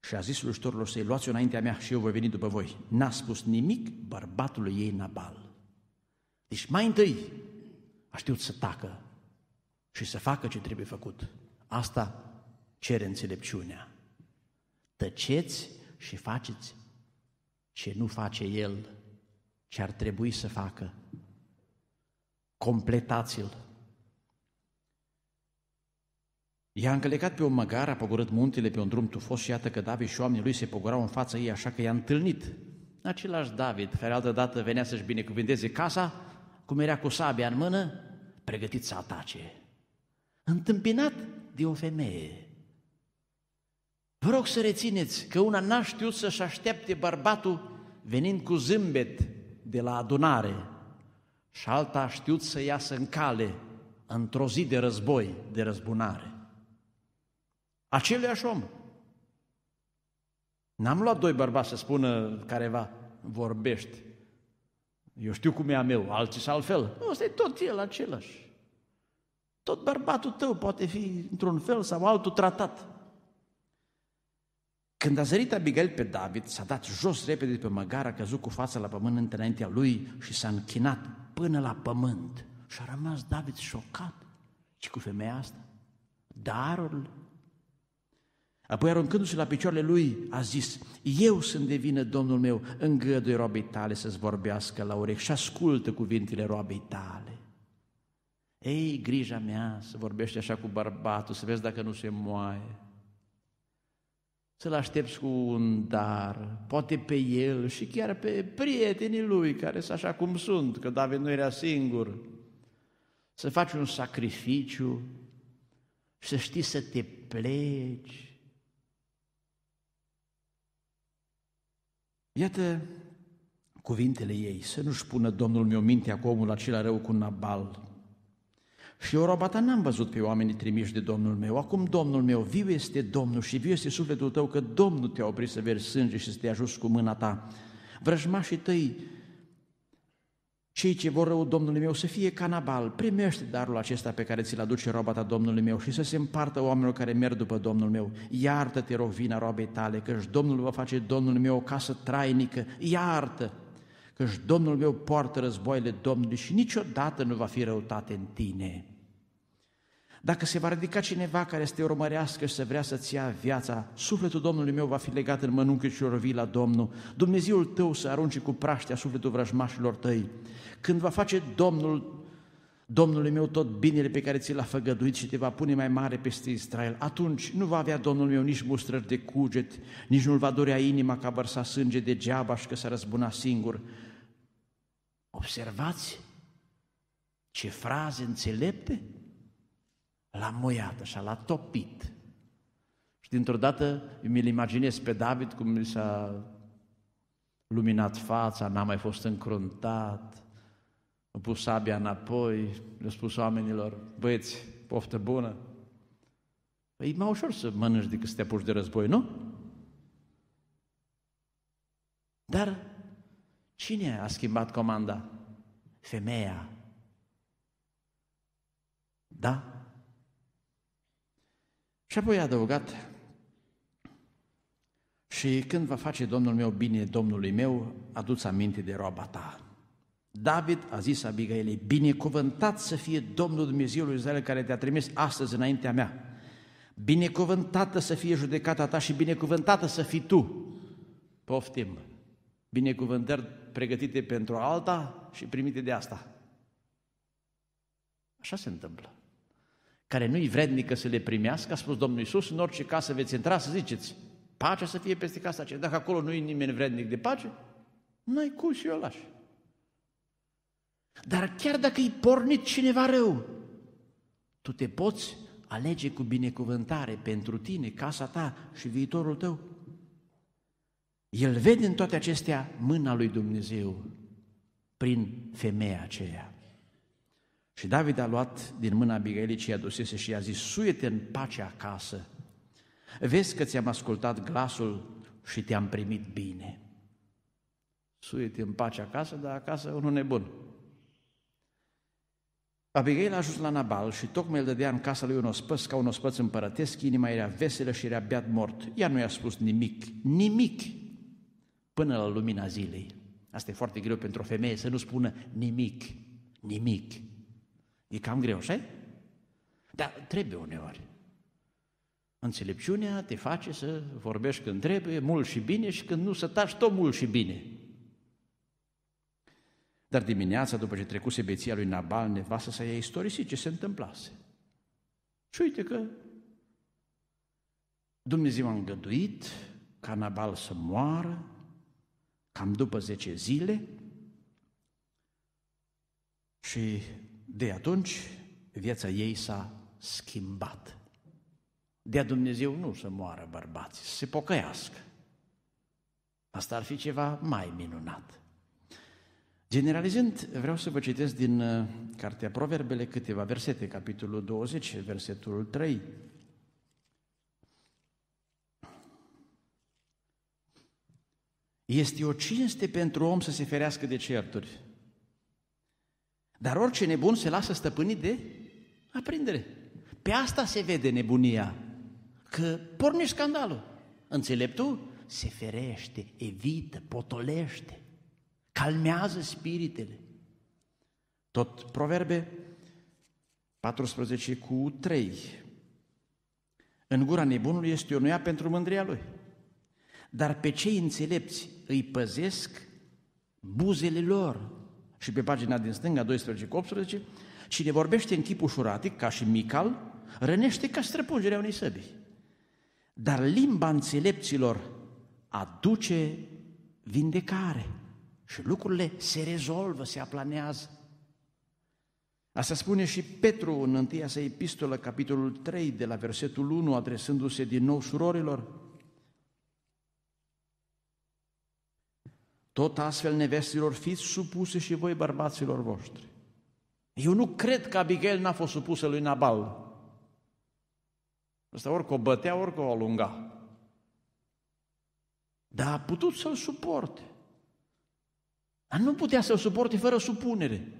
și a zis lui să-i luați înaintea mea și eu voi veni după voi. N-a spus nimic bărbatului ei Nabal. Deci mai întâi a știut să tacă și să facă ce trebuie făcut. Asta cere înțelepciunea. Tăceți și faceți ce nu face el, ce ar trebui să facă. Completați-l. I-a încălecat pe o măgară, a pogorât muntele pe un drum tufos și iată că David și oamenii lui se pogorau în fața ei, așa că i-a întâlnit. Același David, care altă dată venea să-și binecuvinteze casa, cum era cu sabia în mână, pregătit să atace. Întâmpinat de o femeie. Vă rog să rețineți că una n-a știut să-și aștepte bărbatul venind cu zâmbet de la adunare și alta a știut să iasă în cale într-o zi de război, de răzbunare. Aceleași om. N-am luat doi bărbați să spună careva, vorbești eu știu cum e a meu, alții sunt altfel. Nu, ăsta e tot el același. Tot bărbatul tău poate fi într-un fel sau altul tratat. Când a zărit Abigail pe David, s-a dat jos repede pe măgar, a căzut cu fața la pământ înaintea lui și s-a închinat până la pământ. Și a rămas David șocat. Ce cu femeia asta? Darul Apoi aruncându-se la picioarele lui, a zis, eu sunt de vină, Domnul meu, îngăduie roabei tale să-ți vorbească la urechi și ascultă cuvintele roabei tale. Ei, grija mea să vorbești așa cu bărbatul, să vezi dacă nu se moaie. Să-l aștepți cu un dar, poate pe el și chiar pe prietenii lui, care sunt așa cum sunt, că David nu era singur. Să faci un sacrificiu și să știi să te pleci Iată cuvintele ei, să nu-și pună Domnul meu mintea cu omul acela rău cu Nabal. Și eu, roba ta, n-am văzut pe oamenii trimiși de Domnul meu. Acum, Domnul meu, viu este Domnul și viu este sufletul tău, că Domnul te-a oprit să verzi sânge și să te ajut cu mâna ta. Vrăjmașii tăi cei ce vor rău Domnului meu să fie canabal? primește darul acesta pe care ți-l aduce roba ta Domnului meu și să se împartă oamenilor care merg după Domnul meu. Iartă-te, vina roabei tale, căci Domnul va face Domnul meu o casă trainică, iartă, căci Domnul meu poartă războaiele Domnului și niciodată nu va fi răutate în tine. Dacă se va ridica cineva care să te urmărească și să vrea să-ți ia viața, sufletul Domnului meu va fi legat în mănâncă și orvi la Domnul. Dumnezeul tău să arunce cu praștea sufletul vrăjmașilor tăi. Când va face Domnul, Domnului meu tot binele pe care ți l-a făgăduit și te va pune mai mare peste Israel, atunci nu va avea Domnul meu nici mustrări de cuget, nici nu-l va dorea inima că vărsa bărsa sânge degeaba și că s-a răzbuna singur. Observați ce fraze înțelepte! l-a muiat așa, l-a topit. Și dintr-o dată mi-l imaginez pe David cum mi s-a luminat fața, n-a mai fost încruntat, a pus sabia înapoi, le-a spus oamenilor, băieți, poftă bună. Păi e mai ușor să mănânci decât să te apuci de război, nu? Dar cine a schimbat comanda? Femeia. Da? Și apoi a adăugat, și când va face Domnul meu bine Domnului meu, adu-ți aminte de roaba ta. David a zis Abigailei, binecuvântat să fie Domnul Dumnezeu lui Israel care te-a trimis astăzi înaintea mea. Binecuvântată să fie judecata ta și binecuvântată să fii tu. Poftim! Binecuvântări pregătite pentru alta și primite de asta. Așa se întâmplă care nu-i vrednică să le primească, a spus Domnul Iisus, în orice casă veți intra să ziceți, pacea să fie peste casa aceea. Dacă acolo nu e nimeni vrednic de pace, n-ai cum și eu lași. Dar chiar dacă îi pornit cineva rău, tu te poți alege cu binecuvântare pentru tine, casa ta și viitorul tău. El vede în toate acestea mâna lui Dumnezeu prin femeia aceea. Și David a luat din mâna Abigailei ce i-a dusese și i-a zis, suie-te în pace acasă, vezi că ți-am ascultat glasul și te-am primit bine. Suie-te în pace acasă, dar acasă unul nebun. Abigail a ajuns la Nabal și tocmai îl dădea în casa lui un ospăț ca un ospăț împărătesc, inima era veselă și era beat mort. Ea nu i-a spus nimic, nimic, până la lumina zilei. Asta e foarte greu pentru o femeie să nu spună nimic, nimic. E cam greu, așa Dar trebuie uneori. Înțelepciunea te face să vorbești când trebuie, mult și bine, și când nu, să taci tot mult și bine. Dar dimineața, după ce trecuse beția lui Nabal, nevastă să ia istorisit ce se întâmplase. Și uite că Dumnezeu a îngăduit ca Nabal să moară, cam după 10 zile, și de atunci, viața ei s-a schimbat. Dea Dumnezeu nu să moară bărbații, să se pocăiască. Asta ar fi ceva mai minunat. Generalizând, vreau să vă citesc din uh, Cartea Proverbele câteva versete, capitolul 20, versetul 3. Este o cinste pentru om să se ferească de certuri dar orice nebun se lasă stăpânit de aprindere. Pe asta se vede nebunia, că pornești scandalul. Înțeleptul se ferește, evită, potolește, calmează spiritele. Tot proverbe 14 cu 3. În gura nebunului este o nuia pentru mândria lui. Dar pe cei înțelepți îi păzesc buzele lor, și pe pagina din stânga, 12 cu 18, cine vorbește în chip ușuratic, ca și mical, rănește ca străpungerea unei săbii. Dar limba înțelepților aduce vindecare și lucrurile se rezolvă, se aplanează. Asta spune și Petru în întâia sa epistolă, capitolul 3, de la versetul 1, adresându-se din nou surorilor. Tot astfel nevestilor fiți supuse și voi bărbaților voștri. Eu nu cred că Abigail n-a fost supusă lui Nabal. Ăsta orică o bătea, orică o alunga. Dar a putut să-l suporte. Dar nu putea să-l suporte fără supunere.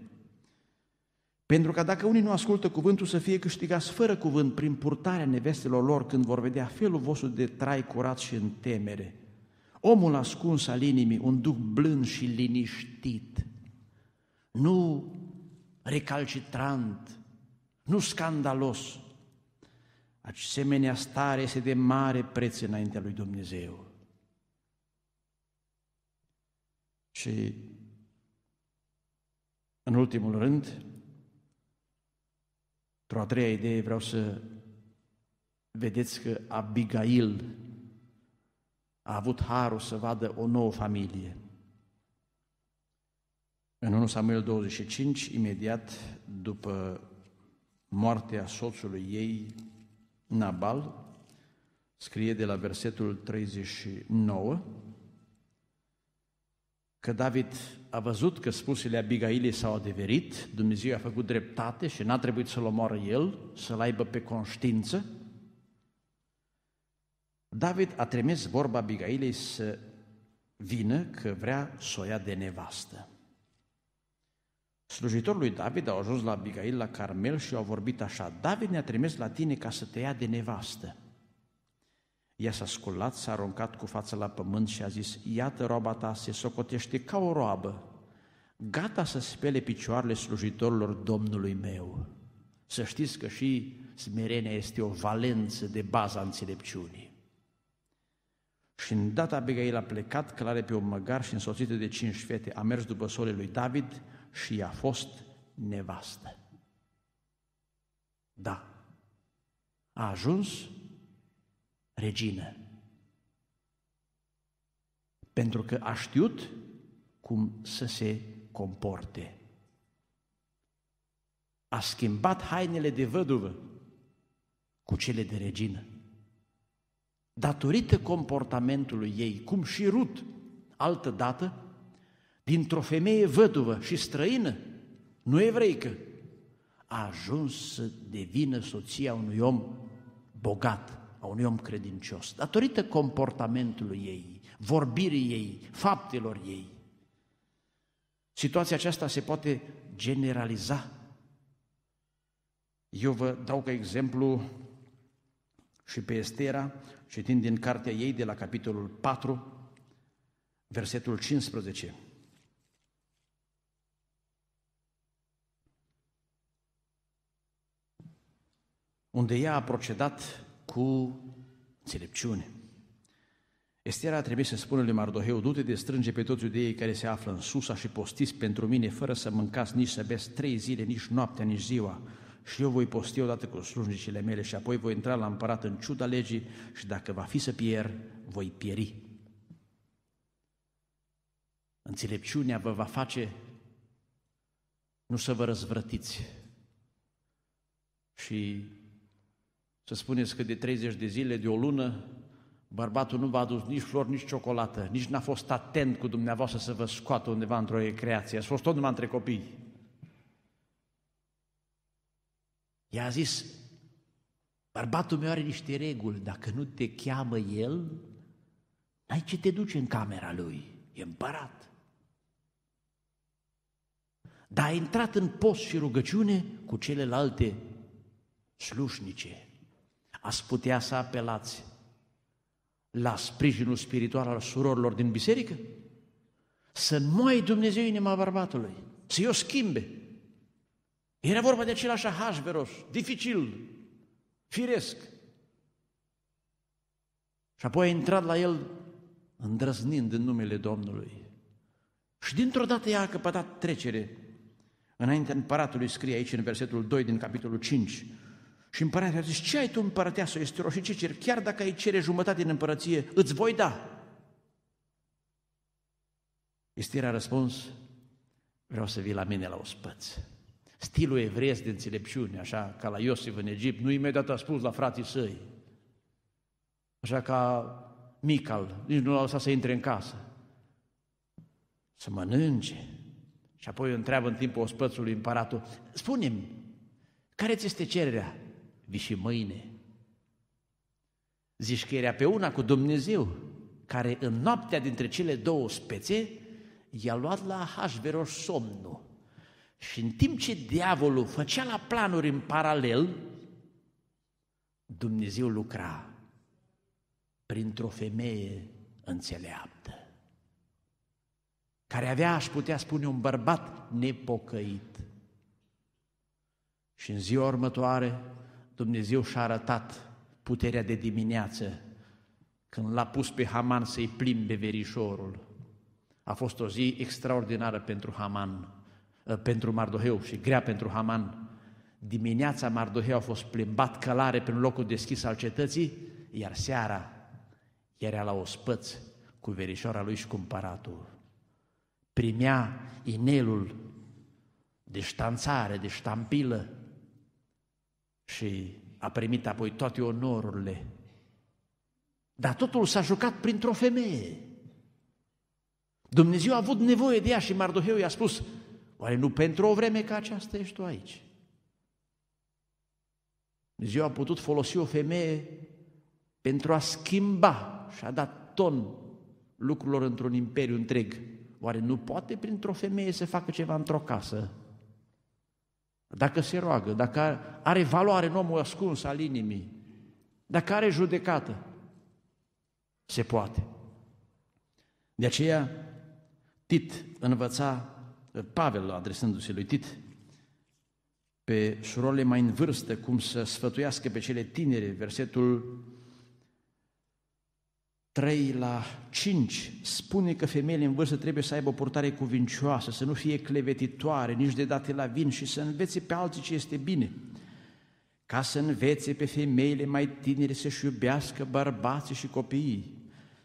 Pentru că dacă unii nu ascultă cuvântul să fie câștigați fără cuvânt prin purtarea nevestelor lor când vor vedea felul vostru de trai curat și în temere. Omul ascuns al inimii, un duh blând și liniștit, nu recalcitrant, nu scandalos. Asemenea stare este de mare preț înaintea lui Dumnezeu. Și, în ultimul rând, într-o a treia idee vreau să vedeți că Abigail a avut harul să vadă o nouă familie. În 1 Samuel 25, imediat după moartea soțului ei, Nabal, scrie de la versetul 39, că David a văzut că spusele Abigailei s-au adeverit, Dumnezeu a făcut dreptate și n-a trebuit să-l omoară el, să-l aibă pe conștiință, David a trimis vorba Abigailei să vină că vrea să o ia de nevastă. Slujitorul lui David a ajuns la Abigail la Carmel și au vorbit așa, David ne-a trimis la tine ca să te ia de nevastă. Ea s-a sculat, s-a aruncat cu fața la pământ și a zis, iată roaba ta se socotește ca o roabă, gata să spele picioarele slujitorilor Domnului meu. Să știți că și smerenia este o valență de bază a înțelepciunii. Și în data Abigail a plecat călare pe un măgar și însoțită de cinci fete a mers după soarele lui David și i-a fost nevastă. Da, a ajuns regină. Pentru că a știut cum să se comporte. A schimbat hainele de văduvă cu cele de regină datorită comportamentului ei, cum și Rut, altă dată, dintr-o femeie văduvă și străină, nu evreică, a ajuns să devină soția unui om bogat, a unui om credincios, datorită comportamentului ei, vorbirii ei, faptelor ei. Situația aceasta se poate generaliza. Eu vă dau ca exemplu și pe Estera, citind din cartea ei de la capitolul 4, versetul 15. unde ea a procedat cu înțelepciune. Estera a trebuit să spună lui Mardoheu, du-te de strânge pe toți iudeii care se află în Susa și postiți pentru mine, fără să mâncați nici să beți trei zile, nici noaptea, nici ziua și eu voi posti odată cu slujnicile mele și apoi voi intra la împărat în ciuda legii și dacă va fi să pier, voi pieri. Înțelepciunea vă va face nu să vă răzvrătiți și să spuneți că de 30 de zile, de o lună, bărbatul nu v-a adus nici flori, nici ciocolată, nici n-a fost atent cu dumneavoastră să vă scoată undeva într-o recreație, a fost tot numai între copii. i a zis, bărbatul meu are niște reguli, dacă nu te cheamă el, n ai ce te duci în camera lui, e împărat. Dar a intrat în post și rugăciune cu celelalte slușnice. Ați putea să apelați la sprijinul spiritual al surorilor din biserică? Să nu ai Dumnezeu inima bărbatului, să i o schimbe. Era vorba de același ahasveros, dificil, firesc. Și apoi a intrat la el îndrăznind în numele Domnului. Și dintr-o dată ea a căpătat trecere. Înainte împăratului scrie aici în versetul 2 din capitolul 5. Și împăratul a zis, ce ai tu împărăteasă, este roșii ce cer, chiar dacă ai cere jumătate din împărăție, îți voi da. Este era răspuns, vreau să vii la mine la ospăț stilul evreiesc de înțelepciune, așa ca la Iosif în Egipt, nu imediat a spus la frații săi, așa ca Mical, nici nu l-a lăsat să intre în casă, să mănânce. Și apoi întreabă în timpul ospățului împăratul, spune-mi, care ți este cererea? Vi și mâine. Zici că era pe una cu Dumnezeu, care în noaptea dintre cele două spețe i-a luat la Hașveroș somnul și în timp ce diavolul făcea la planuri în paralel, Dumnezeu lucra printr-o femeie înțeleaptă, care avea, aș putea spune, un bărbat nepocăit. Și în ziua următoare, Dumnezeu și-a arătat puterea de dimineață, când l-a pus pe Haman să-i plimbe verișorul. A fost o zi extraordinară pentru Haman. Uh, pentru Mardoheu și grea pentru Haman. Dimineața Mardoheu a fost plimbat călare prin locul deschis al cetății, iar seara era la ospăț cu verișoara lui și cu împăratul. Primea inelul de ștanțare, de ștampilă și a primit apoi toate onorurile. Dar totul s-a jucat printr-o femeie. Dumnezeu a avut nevoie de ea și Mardoheu i-a spus, Oare nu pentru o vreme ca aceasta ești tu aici? Dumnezeu a putut folosi o femeie pentru a schimba și a dat ton lucrurilor într-un imperiu întreg. Oare nu poate printr-o femeie să facă ceva într-o casă? Dacă se roagă, dacă are valoare în omul ascuns al inimii, dacă are judecată, se poate. De aceea, Tit învăța Pavel adresându-se lui Tit, pe surorile mai în vârstă, cum să sfătuiască pe cele tinere, versetul 3 la 5 spune că femeile în vârstă trebuie să aibă o purtare cuvincioasă, să nu fie clevetitoare, nici de date la vin și să învețe pe alții ce este bine. Ca să învețe pe femeile mai tinere să-și iubească bărbații și copiii,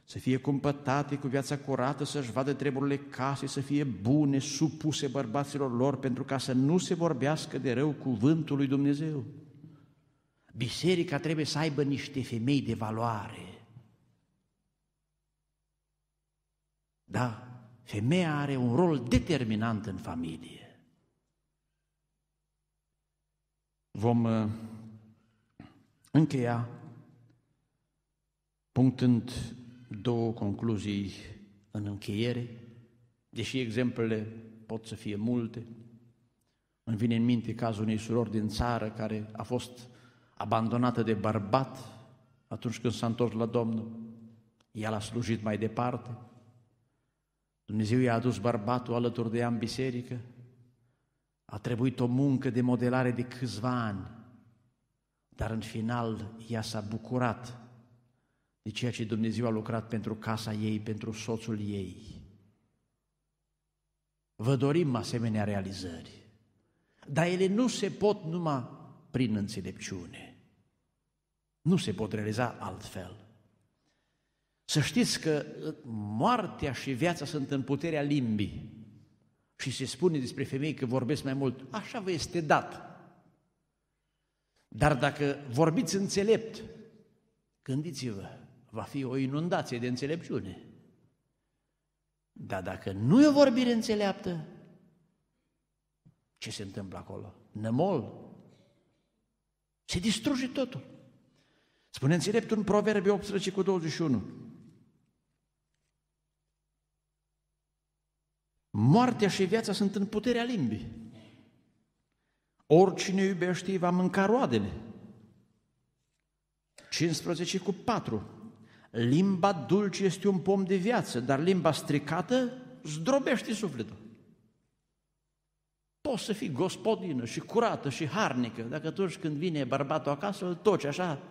să fie cumpătate cu viața curată, să-și vadă treburile casei, să fie bune, supuse bărbaților lor, pentru ca să nu se vorbească de rău cuvântul lui Dumnezeu. Biserica trebuie să aibă niște femei de valoare. Da, femeia are un rol determinant în familie. Vom uh, încheia punctând două concluzii în încheiere, deși exemplele pot să fie multe. Îmi vine în minte cazul unei surori din țară care a fost abandonată de bărbat atunci când s-a întors la Domnul. Ea l a slujit mai departe. Dumnezeu i-a adus bărbatul alături de ea în biserică. A trebuit o muncă de modelare de câțiva ani, dar în final ea s-a bucurat de ceea ce Dumnezeu a lucrat pentru casa ei, pentru soțul ei. Vă dorim asemenea realizări, dar ele nu se pot numai prin înțelepciune. Nu se pot realiza altfel. Să știți că uh, moartea și viața sunt în puterea limbii. Și se spune despre femei că vorbesc mai mult. Așa vă este dat. Dar dacă vorbiți înțelept, gândiți-vă, va fi o inundație de înțelepciune. Dar dacă nu e o vorbire înțeleaptă, ce se întâmplă acolo? Nămol. Se distruge totul. Spune înțeleptul în Proverbe 18 cu 21. Moartea și viața sunt în puterea limbii. Oricine iubește va mânca roadele. 15 cu 4. Limba dulce este un pom de viață, dar limba stricată zdrobește sufletul. Poți să fii gospodină și curată și harnică, dacă atunci când vine bărbatul acasă, îl toci așa,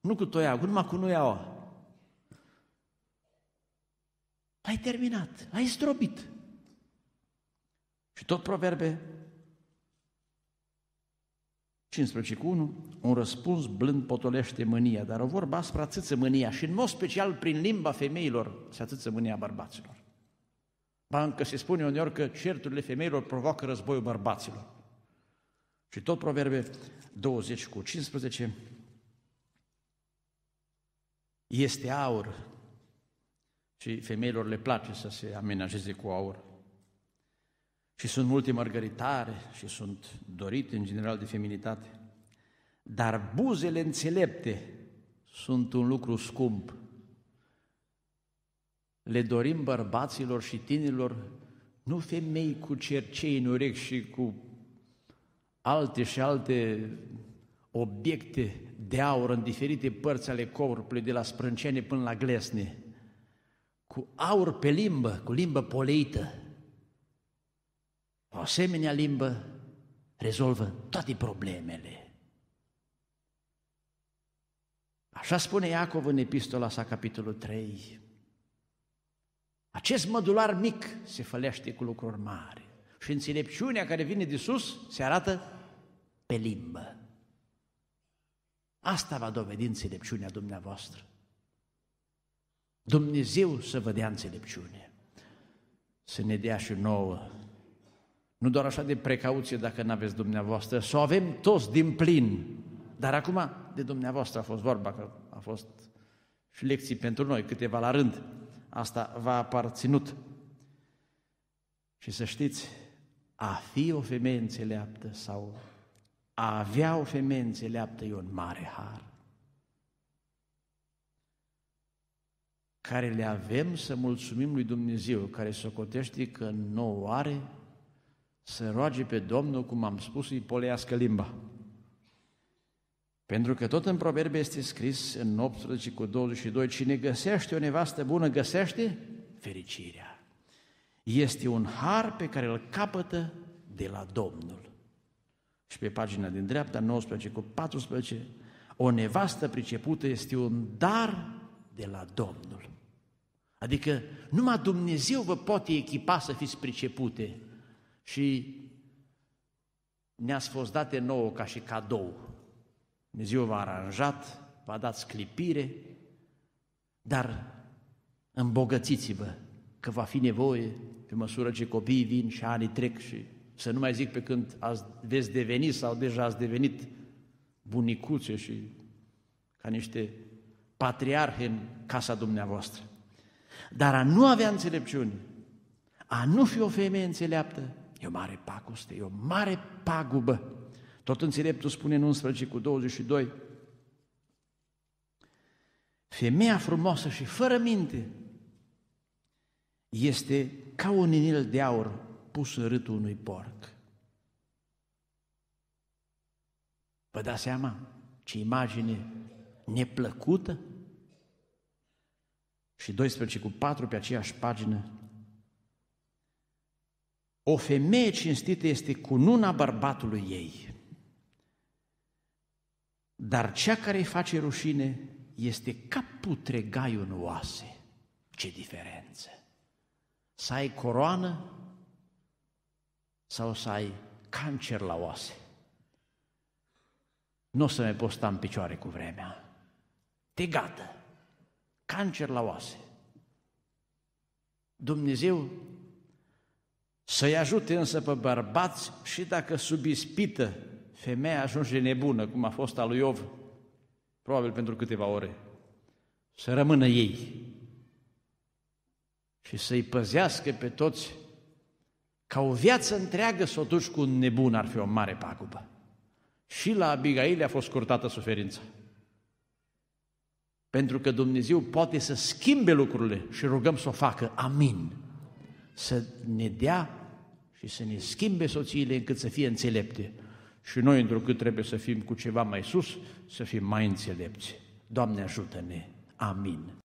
nu cu toiagul, numai cu nuiaua. Ai terminat, ai zdrobit. Și tot proverbe 15 cu 1, un răspuns blând potolește mânia, dar o vorbă aspra atâță mânia și în mod special prin limba femeilor se atâță mânia bărbaților. Ba încă se spune uneori că certurile femeilor provoacă războiul bărbaților. Și tot proverbe 20 cu 15, este aur și femeilor le place să se amenajeze cu aur și sunt multe mărgăritare și sunt dorite în general de feminitate, dar buzele înțelepte sunt un lucru scump. Le dorim bărbaților și tinerilor, nu femei cu cercei în urechi și cu alte și alte obiecte de aur în diferite părți ale corpului, de la sprâncene până la glesne, cu aur pe limbă, cu limbă poleită, o asemenea limbă rezolvă toate problemele. Așa spune Iacov în epistola sa, capitolul 3. Acest mădular mic se fălește cu lucruri mari și înțelepciunea care vine de sus se arată pe limbă. Asta va dovedi înțelepciunea dumneavoastră. Dumnezeu să vă dea înțelepciune, să ne dea și nouă nu doar așa de precauție dacă nu aveți dumneavoastră, să o avem toți din plin. Dar acum de dumneavoastră a fost vorba, că a fost și lecții pentru noi, câteva la rând. Asta v-a aparținut. Și să știți, a fi o femeie înțeleaptă sau a avea o femeie înțeleaptă e un mare har. Care le avem să mulțumim lui Dumnezeu, care socotește că nu o are să roage pe Domnul, cum am spus, îi polească limba. Pentru că tot în proverbe este scris în 18 cu 22, cine găsește o nevastă bună, găsește fericirea. Este un har pe care îl capătă de la Domnul. Și pe pagina din dreapta, 19 cu 14, o nevastă pricepută este un dar de la Domnul. Adică numai Dumnezeu vă poate echipa să fiți pricepute și ne a fost date nouă ca și cadou. Dumnezeu v-a aranjat, v-a dat sclipire, dar îmbogățiți-vă că va fi nevoie pe măsură ce copiii vin și anii trec și să nu mai zic pe când ați, veți deveni sau deja ați devenit bunicuțe și ca niște patriarhe în casa dumneavoastră. Dar a nu avea înțelepciune, a nu fi o femeie înțeleaptă, E o mare pacoste, e o mare pagubă. Tot înțeleptul spune în 11 cu 22, femeia frumoasă și fără minte este ca un inel de aur pus în râtul unui porc. Vă dați seama ce imagine neplăcută? Și 12 cu 4 pe aceeași pagină o femeie cinstită este cununa bărbatului ei, dar cea care îi face rușine este ca putregai în oase. Ce diferență! Să ai coroană sau să ai cancer la oase. Nu o să mai poți sta în picioare cu vremea. Te gata. Cancer la oase. Dumnezeu să-i ajute însă pe bărbați și dacă sub ispită femeia ajunge nebună, cum a fost al lui Iov, probabil pentru câteva ore, să rămână ei și să-i păzească pe toți ca o viață întreagă să o duci cu un nebun ar fi o mare pagubă. Și la Abigail a fost curtată suferința. Pentru că Dumnezeu poate să schimbe lucrurile și rugăm să o facă. Amin să ne dea și să ne schimbe soțiile încât să fie înțelepte. Și noi, întrucât trebuie să fim cu ceva mai sus, să fim mai înțelepți. Doamne, ajută-ne! Amin.